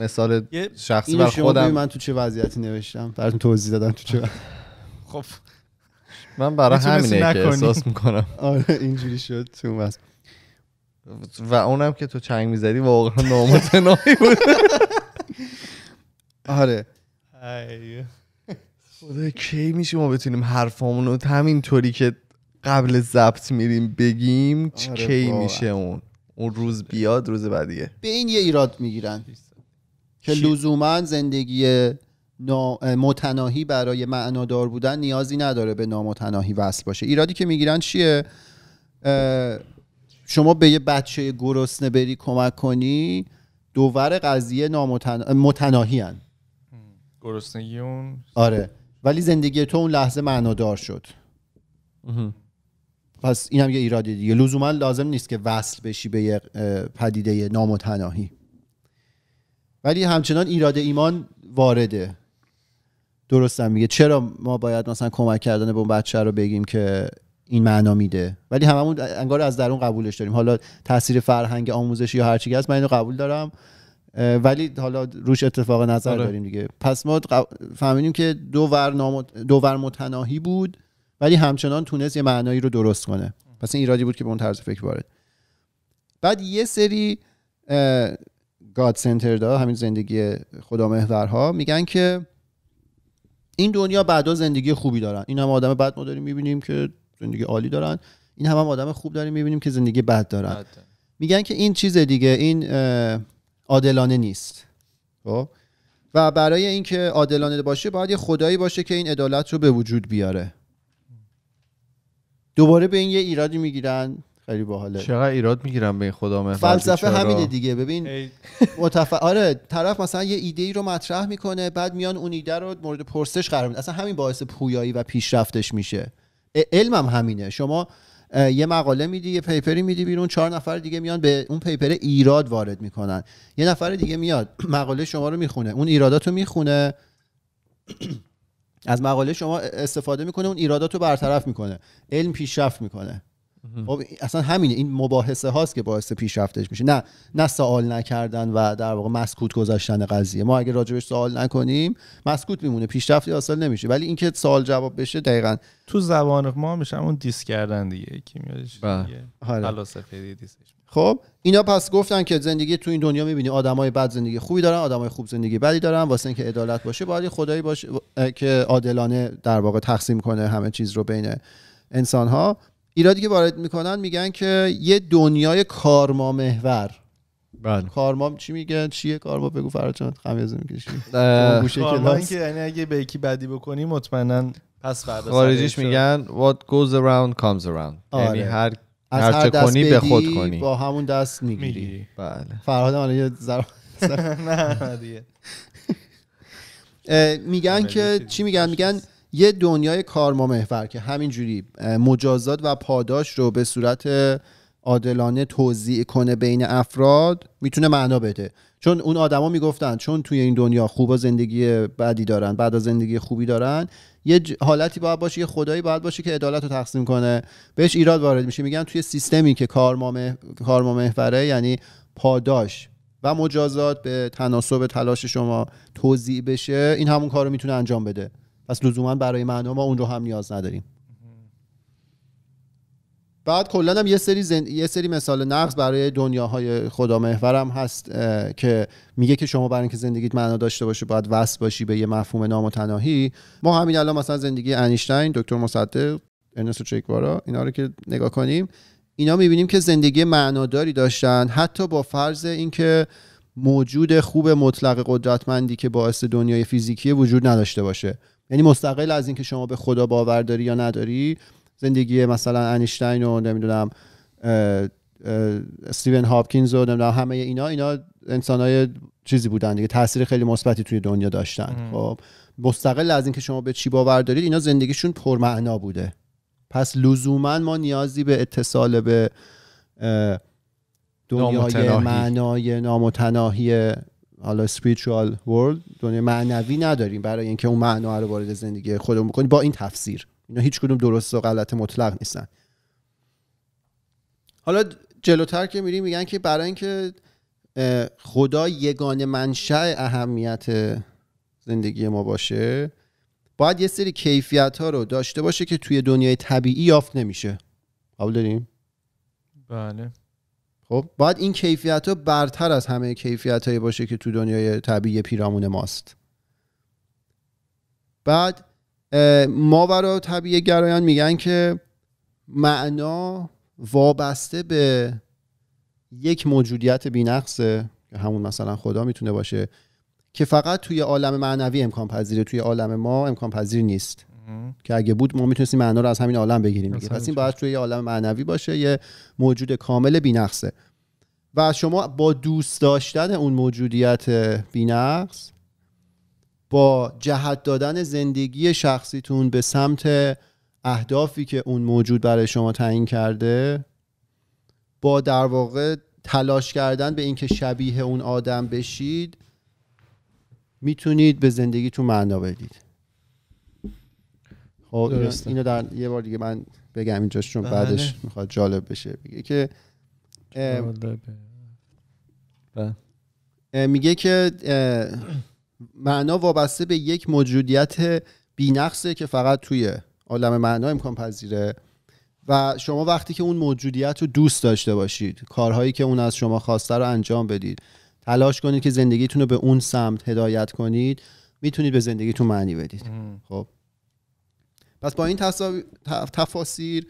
مثال شخصی بر خودم من تو چه وضعیتی نوشتم براتون توضیح دادم تو چه خب من برای همینه که احساس میکنم آره اینجوری شد تو و اونم که تو چنگ میزدی واقعا نامتنایی بود آره خدا کی میشه ما بتونیم حرفامون رو طوری که قبل ضبط میریم بگیم آره کی میشه اون اون روز بیاد روز بعدیه به این یه ایراد میگیرن که لزوما زندگی متناهی برای معنادار بودن نیازی نداره به نامتناهی وصل باشه ایرادی که میگیرن چیه شما به یه بچه گرسنه بری کمک کنی دوور قضیه نامتناهی متناهی گرسنگی اون آره ولی زندگی تو اون لحظه معنادار شد پس این هم یه ایرادی دیگه لزوما لازم نیست که وصل بشی به یه پدیده نامتناهی ولی همچنان ایراد ایمان وارده درستم میگه چرا ما باید مثلا کمک کردن به اون بچه رو بگیم که این معنا میده ولی هممون انگار از درون قبولش داریم حالا تاثیر فرهنگ آموزشی یا هر چیزی هست من اینو قبول دارم ولی حالا روش اتفاق نظر آره. داریم دیگه پس ما فهمیدیم که دو ور, دو ور متناهی بود ولی همچنان تونست یه معنایی رو درست کنه پس این ایرادی بود که به اون طرز فکر بعد یه سری گاد سنتردا همین زندگی خدامهورها میگن که این دنیا بعدا زندگی خوبی دارن این هم آدم بد ما داریم میبینیم که زندگی عالی دارن این هم, هم آدم خوب داریم میبینیم که زندگی بد دارن میگن که این چیز دیگه این عادلانه نیست خب؟ و برای اینکه عادلانه باشه باید یه خدایی باشه که این عدالت رو به وجود بیاره دوباره به این یه ایرادی میگیرن خیلی باحاله چقدر ایراد میگیرم به خدا فلسفه همینه دیگه ببین متف... آره طرف مثلا یه ایده ای رو مطرح میکنه بعد میان اون ایده رو مورد پرسش قرار میده اصلا همین باعث پویایی و پیشرفتش میشه علمم همینه شما یه مقاله میدی یه پیپری میدی بیرون چهار نفر دیگه میان به اون پیپر ایراد وارد میکنن یه نفر دیگه میاد مقاله شما رو میخونه اون ایرادات رو میخونه از مقاله شما استفاده میکنه اون ایرادات رو برطرف میکنه علم پیشرفت میکنه خب اصلا همینه این مباحثه هاست که باعث پیشرفتش میشه نه نه سوال نکردن و در واقع مسکوت گذاشتن قضیه ما اگه راجبش سوال نکنیم مسکوت میمونه پیشرفتی حاصل نمیشه ولی اینکه سوال جواب بشه دقیقا تو زبان ما میشه اون دیس کردن دیگه کیمیاش بله. دیگه آره. خب اینا پس گفتن که زندگی تو این دنیا میبینی آدمای بد زندگی خوبی دارن آدمای خوب زندگی بدی دارن واسه اینکه عدالت باشه باید خدایی باشه که عادلانه در واقع تقسیم کنه همه چیز رو بین انسان ها ایرادی که وارد میکنن میگن که یه دنیای کارما محور بله کارما چی میگه چیه کارما بگو فراد خمیازه میکشی کارما که یعنی اگه به یکی بدی بکنی مطمئنا پس فردا خارجیش میگن what goes around comes around آره. یعنی هر از هر دست کنی به خود کنی با همون دست میگیری بله فرهاد حالا یه ذره نه دیگه میگن که چی میگن میگن یه دنیای کارما محور که همینجوری مجازات و پاداش رو به صورت عادلانه توضیع کنه بین افراد میتونه معنا بده چون اون آدما میگفتن چون توی این دنیا و زندگی بدی دارن بعد از زندگی خوبی دارن یه حالتی باید باشه یه خدایی باید باشه که عدالت رو تقسیم کنه بهش ایراد وارد میشه میگن توی سیستمی که کارما کارما محوره یعنی پاداش و مجازات به تناسب تلاش شما توضیع بشه این همون کار رو میتونه انجام بده پس لزوما برای معنا ما اون رو هم نیاز نداریم بعد کلا هم یه سری یه سری مثال نقض برای دنیاهای خدا هم هست که میگه که شما برای اینکه زندگیت معنا داشته باشه باید وصل باشی به یه مفهوم نامتناهی ما همین الان مثلا زندگی انیشتین دکتر مصدق ارنستو چیکوارا اینا رو که نگاه کنیم اینا میبینیم که زندگی معناداری داشتن حتی با فرض اینکه موجود خوب مطلق قدرتمندی که باعث دنیای فیزیکی وجود نداشته باشه یعنی مستقل از اینکه شما به خدا باور داری یا نداری زندگی مثلا انیشتین و نمیدونم استیون هاپکینز و نمیدونم همه اینا اینا انسانای چیزی بودن دیگه تاثیر خیلی مثبتی توی دنیا داشتن خب مستقل از اینکه شما به چی باور دارید اینا زندگیشون پرمعنا بوده پس لزوما ما نیازی به اتصال به دنیای معنای نامتناهی حالا spiritual world دنیا معنوی نداریم برای اینکه اون معنا رو وارد زندگی خودمون بکنیم با این تفسیر اینا هیچ کدوم درست و غلط مطلق نیستن حالا جلوتر که میریم میگن که برای اینکه خدا یگانه منشأ اهمیت زندگی ما باشه باید یه سری کیفیت ها رو داشته باشه که توی دنیای طبیعی یافت نمیشه قبول داریم بله خب باید این کیفیت برتر از همه کیفیت باشه که تو دنیای طبیعی پیرامون ماست بعد ماورا طبیعی گرایان میگن که معنا وابسته به یک موجودیت بینقصه که همون مثلا خدا میتونه باشه که فقط توی عالم معنوی امکان پذیره توی عالم ما امکان پذیر نیست که اگه بود ما میتونستیم معنا رو از همین عالم بگیریم دیگه پس این باید توی یه عالم معنوی باشه یه موجود کامل بینقصه و شما با دوست داشتن اون موجودیت بینقص با جهت دادن زندگی شخصیتون به سمت اهدافی که اون موجود برای شما تعیین کرده با در واقع تلاش کردن به اینکه شبیه اون آدم بشید میتونید به زندگیتون معنا بدید خب اینو در یه بار دیگه من بگم اینجاش چون بله. بعدش میخواد جالب بشه میگه که بله. میگه که معنا وابسته به یک موجودیت بینقصه که فقط توی عالم معنا امکان پذیره و شما وقتی که اون موجودیت رو دوست داشته باشید کارهایی که اون از شما خواسته رو انجام بدید تلاش کنید که زندگیتون رو به اون سمت هدایت کنید میتونید به زندگیتون معنی بدید خب پس با این تصاوی... تفاسیر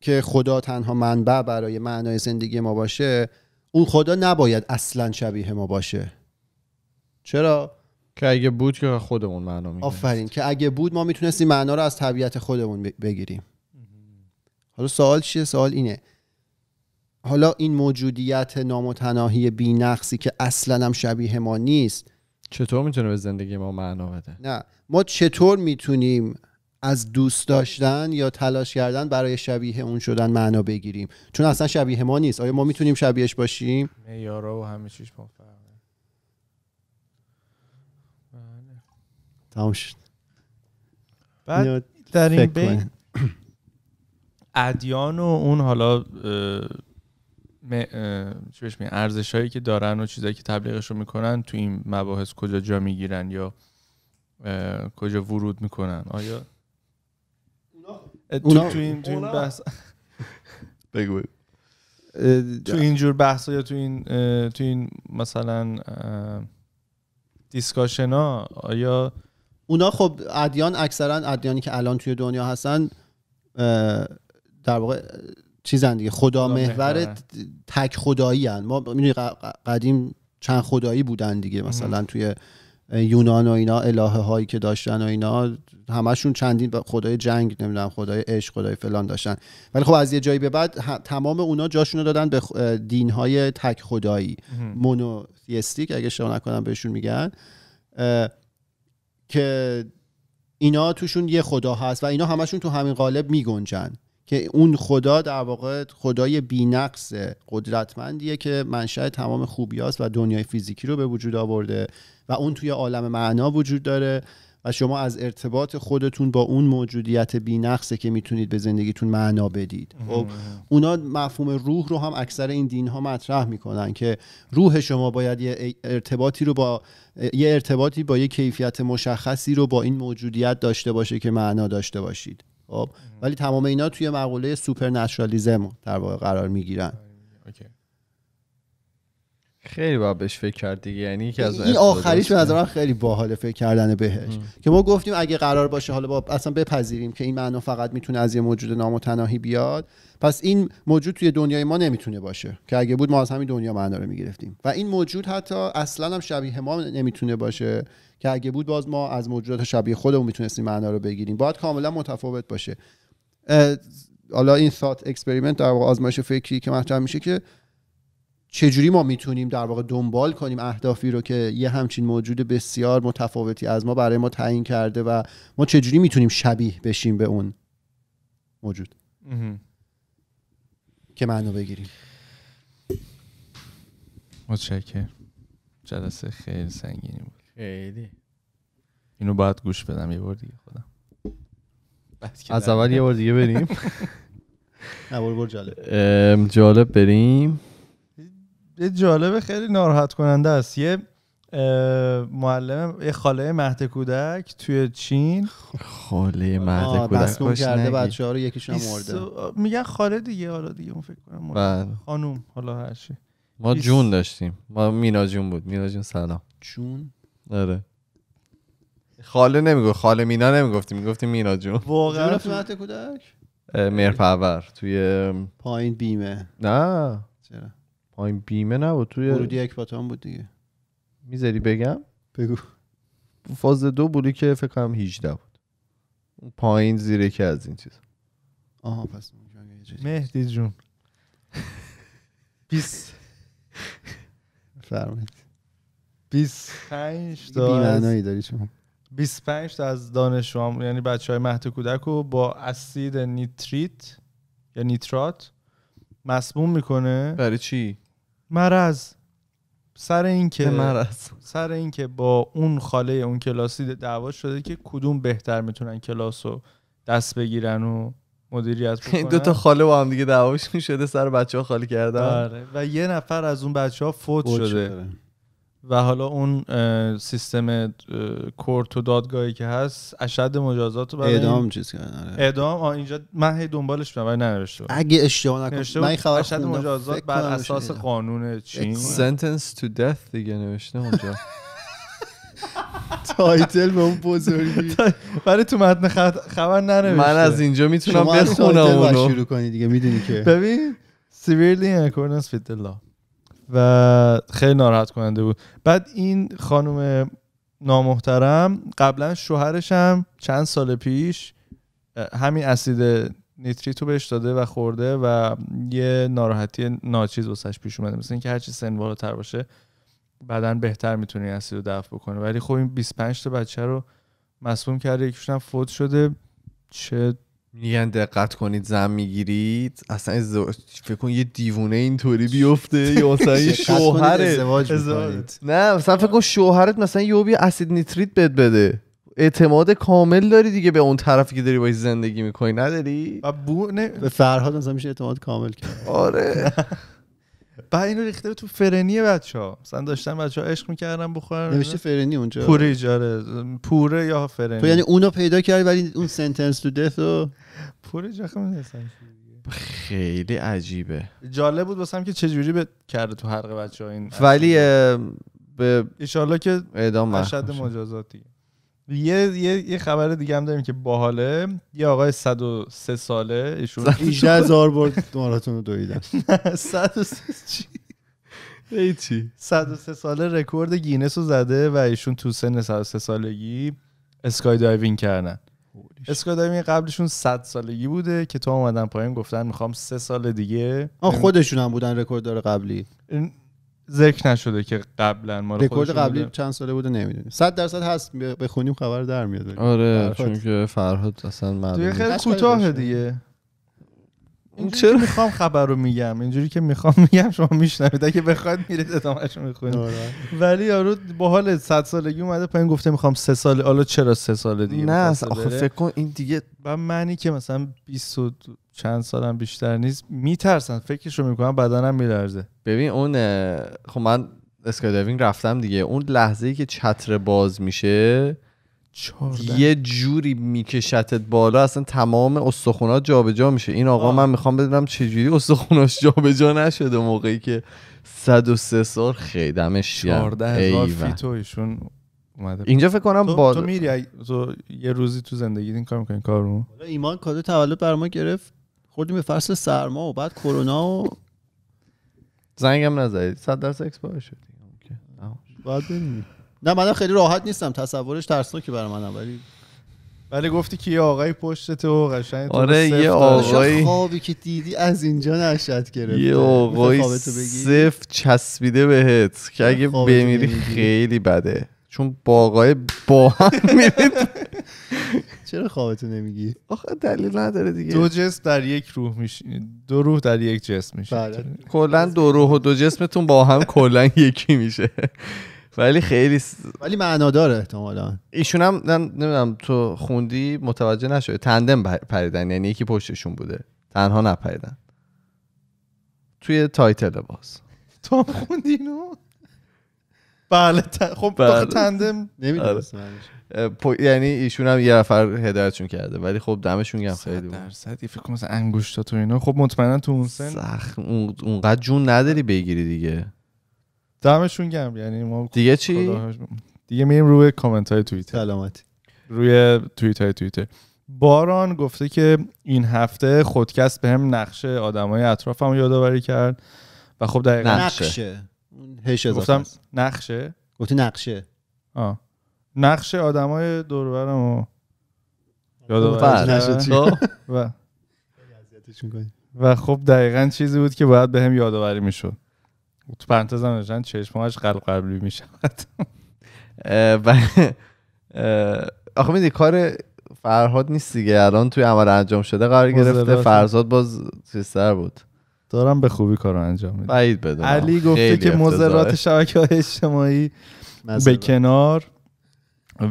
که خدا تنها منبع برای معنای زندگی ما باشه اون خدا نباید اصلا شبیه ما باشه چرا که اگه بود که خودمون معنا آفرین که اگه بود ما میتونستیم معنا رو از طبیعت خودمون بگیریم حالا سوال چیه سوال اینه حالا این موجودیت نامتناهی بینقصی که اصلا هم شبیه ما نیست چطور میتونه به زندگی ما معنا بده نه ما چطور میتونیم از دوست داشتن یا تلاش کردن برای شبیه اون شدن معنا بگیریم چون اصلا شبیه ما نیست آیا ما میتونیم شبیهش باشیم یارا و همه چیز با بله. بعد در این بین ادیان و اون حالا چی ارزش هایی که دارن و چیزایی که تبلیغش رو میکنن تو این مباحث کجا جا میگیرن یا کجا ورود میکنن آیا اونا تو, این تو این بحث بگو تو اینجور بحث یا تو این تو این مثلا دیسکاشن ها آیا اونا خب ادیان اکثرا ادیانی که الان توی دنیا هستن در واقع چیزن دیگه خدا محور تک خدایی هن. ما میدونی قدیم چند خدایی بودن دیگه مثلا توی یونان و اینا الهه هایی که داشتن و اینا همشون چندین خدای جنگ نمیدونم خدای عشق خدای فلان داشتن ولی خب از یه جایی به بعد تمام اونا جاشونو دادن به دین های تک خدایی مونوتیستیک اگه اشتباه نکنم بهشون میگن که اینا توشون یه خدا هست و اینا همشون تو همین قالب میگنجن که اون خدا در واقع خدای بینقص قدرتمندیه که منشأ تمام خوبیاست و دنیای فیزیکی رو به وجود آورده و اون توی عالم معنا وجود داره و شما از ارتباط خودتون با اون موجودیت بینقصه که میتونید به زندگیتون معنا بدید خب اونا مفهوم روح رو هم اکثر این دین ها مطرح میکنن که روح شما باید یه ارتباطی رو با یه ارتباطی با یه کیفیت مشخصی رو با این موجودیت داشته باشه که معنا داشته باشید خب ولی تمام اینا توی مقوله سوپرنچرالیسم در واقع قرار میگیرن آره، خیلی باید بهش فکر کرد دیگه یعنی یکی از این آخریش به نظرم خیلی باحال فکر کردن بهش که ما گفتیم اگه قرار باشه حالا با اصلا بپذیریم که این معنا فقط میتونه از یه موجود نامتناهی بیاد پس این موجود توی دنیای ما نمیتونه باشه که اگه بود ما از همین دنیا معنا رو میگرفتیم و این موجود حتی اصلا هم شبیه ما نمیتونه باشه که اگه بود باز ما از موجودات شبیه خودمون میتونستیم معنا رو بگیریم باید کاملا متفاوت باشه حالا این سات اکسپریمنت در آزمایش فکری که مطرح میشه که چجوری ما میتونیم در واقع دنبال کنیم اهدافی رو که یه همچین موجود بسیار متفاوتی از ما برای ما تعیین کرده و ما چجوری میتونیم شبیه بشیم به اون موجود که معنا بگیریم متشکر جلسه خیلی سنگینی بود خیلی اینو باید گوش بدم یه بار دیگه خودم از اول یه بار دیگه بریم اول جالب جالب بریم جالبه خیلی ناراحت کننده است یه معلم یه خاله مهد کودک توی چین خاله مهد کودک کرده بچه ها رو یکیشون مرده میگن خاله دیگه حالا دیگه اون فکر کنم بله. خانوم حالا هرچی ما جون داشتیم ما مینا جون بود مینا جون سلام جون آره خاله نمیگو خاله مینا نمیگفتی میگفتی مینا جون واقعا مهد کودک مرپاور توی پایین بیمه نه چرا پایین بیمه نبود توی ورودی اکباتان بود دیگه میذاری بگم بگو فاز دو بودی که فکر کنم 18 بود پایین زیره که از این چیز آها پس مهدی جون 20 فرمایید 25 تا معنایی داری شما 25 تا از شما یعنی بچه های مهد کودک رو با اسید نیتریت یا نیترات مسموم میکنه برای چی مرض سر که مرض سر این که با اون خاله اون کلاسی دعوا شده که کدوم بهتر میتونن کلاس رو دست بگیرن و مدیریت بکنن این دو تا خاله با هم دیگه دعواش شده سر بچه ها خالی کردن آره. و یه نفر از اون بچه ها فوت, شده. و حالا اون سیستم کورت و دادگاهی که هست اشد مجازات رو برای اعدام چیز کردن آره. اعدام اینجا من هی دنبالش میام ولی ننوشته اگه اشتباه نکنم من خبر اشد مجازات بر اساس قانون چین سنتنس تو دث دیگه نوشته اونجا تایتل به اون بزرگی برای تو متن خبر ننوشته من از اینجا میتونم بخونم اونو شروع کنی دیگه میدونی که ببین severely اکورنس accordance with و خیلی ناراحت کننده بود بعد این خانم نامحترم قبلا شوهرش هم چند سال پیش همین اسید نیتریتو بهش داده و خورده و یه ناراحتی ناچیز واسش پیش اومده مثل اینکه هرچی سن بالاتر باشه بدن بهتر میتونه اسید رو دفع بکنه ولی خب این 25 تا بچه رو مصموم کرده یکیشون هم فوت شده چه میگن دقت کنید زن میگیرید اصلا از فکر کن یه دیوونه اینطوری بیفته یا مثلا یه شوهر ازدواج نه مثلا فکر کن شوهرت مثلا بی اسید نیتریت بد بده اعتماد کامل داری دیگه به اون طرفی که داری باش زندگی میکنی نداری و بو نه به فرهاد مثلا میشه اعتماد کامل کرد آره بعد اینو ریخته تو فرنی بچه ها مثلا داشتن بچه عشق میکردن بخورن نوشته فرنی اونجا پوره جاره پوره یا فرنی تو یعنی اونو پیدا کردی ولی اون سنتنس تو دث رو پوره نیستن خیلی عجیبه جالب بود واسم که چجوری به کرده تو حرق بچه ها این ولی به ایشالله که اعدام مجازاتی یه،, یه،, یه خبر دیگه هم داریم که باحاله یه آقای 103 ساله ایشون 18 هزار برد ماراتون رو دویدن 103 چی هیچی 103 ساله رکورد گینس رو زده و ایشون تو سن 103 سالگی اسکای دایوینگ کردن اسکای دایوینگ قبلشون 100 سالگی بوده که تو اومدن پایین گفتن میخوام 3 سال دیگه آن خودشون هم بودن رکورد داره قبلی ذکر نشده که قبلا ما رکورد قبلی بودن. چند ساله بوده نمیدونیم 100 درصد هست بخونیم خبر در میاد آره چون که فرهاد اصلا معلومه خیلی کوتاه دیگه این چرا میخوام خبر رو میگم اینجوری که میخوام میگم شما میشنوید اگه بخواید میرید ادامهش میخونید آره. ولی یارو با حال 100 سالگی اومده پایین گفته میخوام سه سال حالا چرا سه سال دیگه نه آخه فکر کن این دیگه و معنی که مثلا 20 چند سالم بیشتر نیست میترسن فکرشو میکنم بدنم میلرزه ببین اون خب من اسکادوینگ رفتم دیگه اون لحظه ای که چتر باز میشه یه جوری میکشتت بالا اصلا تمام استخونات جابجا میشه این آقا من میخوام بدونم چجوری استخوناش جابجا نشده موقعی که 103 سال خیلی دمش 14 هزار فیتو ایشون اومده اینجا فکر کنم تو, با... تو میری یه روزی تو زندگی این کار میکنی کارو ایمان کادو تولد بر ما گرفت خوردیم به فصل سرما و بعد کرونا و زنگم نزدید صد درصد باید شد باید نه من خیلی راحت نیستم تصورش ترسناکی برای منم ولی ولی گفتی که یه آقای پشت تو قشنگ آره یه آقای خوابی که دیدی از اینجا نشد گرفت یه آقای صفر چسبیده بهت که اگه بمیری خیلی بده چون باقای با هم میرید چرا خوابتو نمیگی آخه دلیل نداره دیگه دو جسم در یک روح میشین دو روح در یک جسم میشه بله. کلا دو روح و دو جسمتون با هم کلا یکی میشه ولی خیلی ولی معناداره داره احتمالا ایشون هم نمیدونم تو خوندی متوجه نشده تندم پریدن یعنی یکی پشتشون بوده تنها نپریدن توی تایتل باز تو خوندی نو؟ بله خب بله. تندم نمیدونم آره. یعنی ایشون هم یه نفر هدایتشون کرده ولی خب دمشون گرم خیلی درصدی فکر کنم مثلا انگشتا تو اینا خب مطمئنا تو اون سن سخ اونقدر جون نداری بگیری دیگه دمشون گم یعنی ما دیگه چی دیگه میریم روی کامنت های توییتر سلامتی روی توییت های توییتر باران گفته که این هفته خودکست به هم نقشه آدمای اطرافم یادآوری کرد و خب دقیقاً نقشه اون هش گفتم نقشه گفتی نقشه آه. نقشه آدمای دور برم خب، خب. و و خب دقیقا چیزی بود که باید بهم به یادآوری میشد تو پرانتز هم نشن چشمهاش قلب قلبی میشود آخه میدی کار فرهاد نیست دیگه الان توی عمل انجام شده قرار خب، گرفته فرزاد باز سیستر بود دارم به خوبی کار انجام میدم بعید علی گفته که مزرات شبکه های اجتماعی به کنار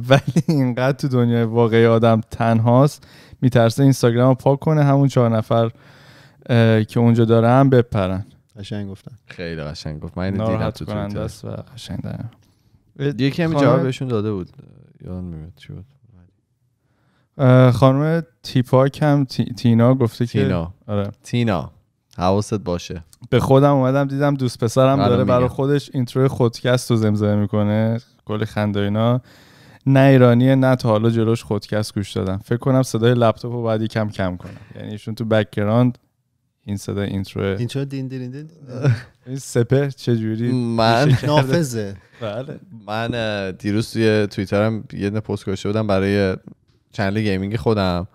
ولی اینقدر تو دنیای واقعی آدم تنهاست میترسه اینستاگرام رو پاک کنه همون چهار نفر که اونجا دارن بپرن قشنگ گفتن خیلی قشنگ گفت من دیدم تو و قشنگ دارم یکی هم جواب بهشون داده بود یادم نمیاد چی بود خانم تیپاک هم تی... تینا گفته تینا. که آره. تینا حواست باشه به خودم اومدم دیدم دوست پسرم داره برای خودش اینترو خودکست رو زمزمه میکنه کلی خنده اینا نه ایرانیه نه تا حالا جلوش خودکست گوش دادم فکر کنم صدای لپتاپ رو باید کم کم کنم یعنی ایشون تو بکگراند این صدا اینترو اینترو دین دین دین این سپه چجوری من نافذه بله من دیروز توی توییترم یه دونه پست گذاشته بودم برای چنل گیمینگ خودم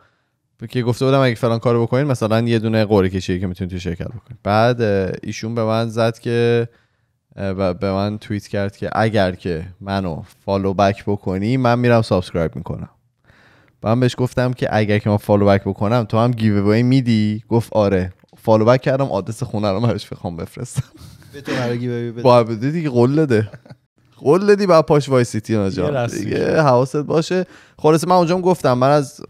که گفته بودم اگه فلان کارو بکنین مثلا یه دونه قرعه کشی که میتونید تو شرکت بکنید بعد ایشون به من زد که و به من توییت کرد که اگر که منو فالو بک بکنی من میرم سابسکرایب میکنم و من بهش گفتم که اگر که من فالو بک بکنم تو هم گیو اوی میدی گفت آره فالو بک کردم آدرس خونه رو براش بخوام بفرستم به تو برای بده قول داده قول دادی با پاش وای سیتی دیگه حواست باشه خلاص من اونجا گفتم من از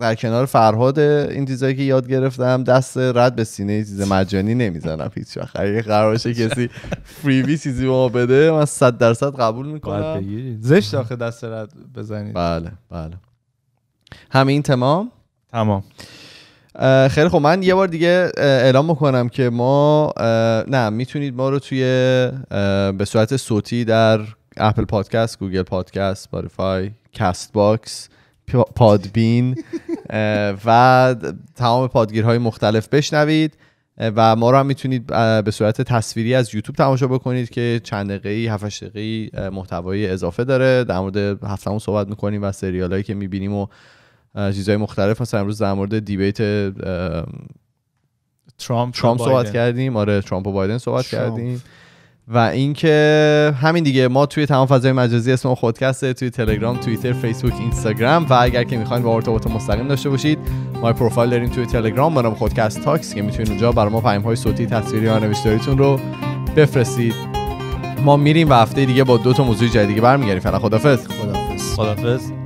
در کنار فرهاد این چیزایی که یاد گرفتم دست رد به سینه چیز مجانی نمیزنم هیچ وقت اگه قرار کسی فریبی چیزی به ما بده من 100 درصد قبول میکنم زشت آخه دست رد بزنید بله بله همین تمام تمام خیلی خب من یه بار دیگه اعلام میکنم که ما نه میتونید ما رو توی به صورت صوتی در اپل پادکست گوگل پادکست سپاتیفای کاست باکس پادبین و تمام پادگیرهای مختلف بشنوید و ما رو هم میتونید به صورت تصویری از یوتیوب تماشا بکنید که چند دقیقه 7 دقیقه محتوای اضافه داره در مورد هفتمون صحبت میکنیم و سریال هایی که میبینیم و چیزهای مختلف مثلا امروز در مورد دیبیت ترامپ, ترامپ صحبت کردیم آره ترامپ و بایدن صحبت کردیم و اینکه همین دیگه ما توی تمام فضای مجازی اسم خودکسته توی تلگرام توییتر فیسبوک اینستاگرام و اگر که میخواین با ارتباط مستقیم داشته باشید ما پروفایل داریم توی تلگرام با خودکست تاکس که میتونید اونجا برای ما پیام های صوتی تصویری و نوشتاریتون رو بفرستید ما میریم و هفته دیگه با دو تا موضوع جدیدی برمیگردیم فعلا خدافظ خدافظ خدافظ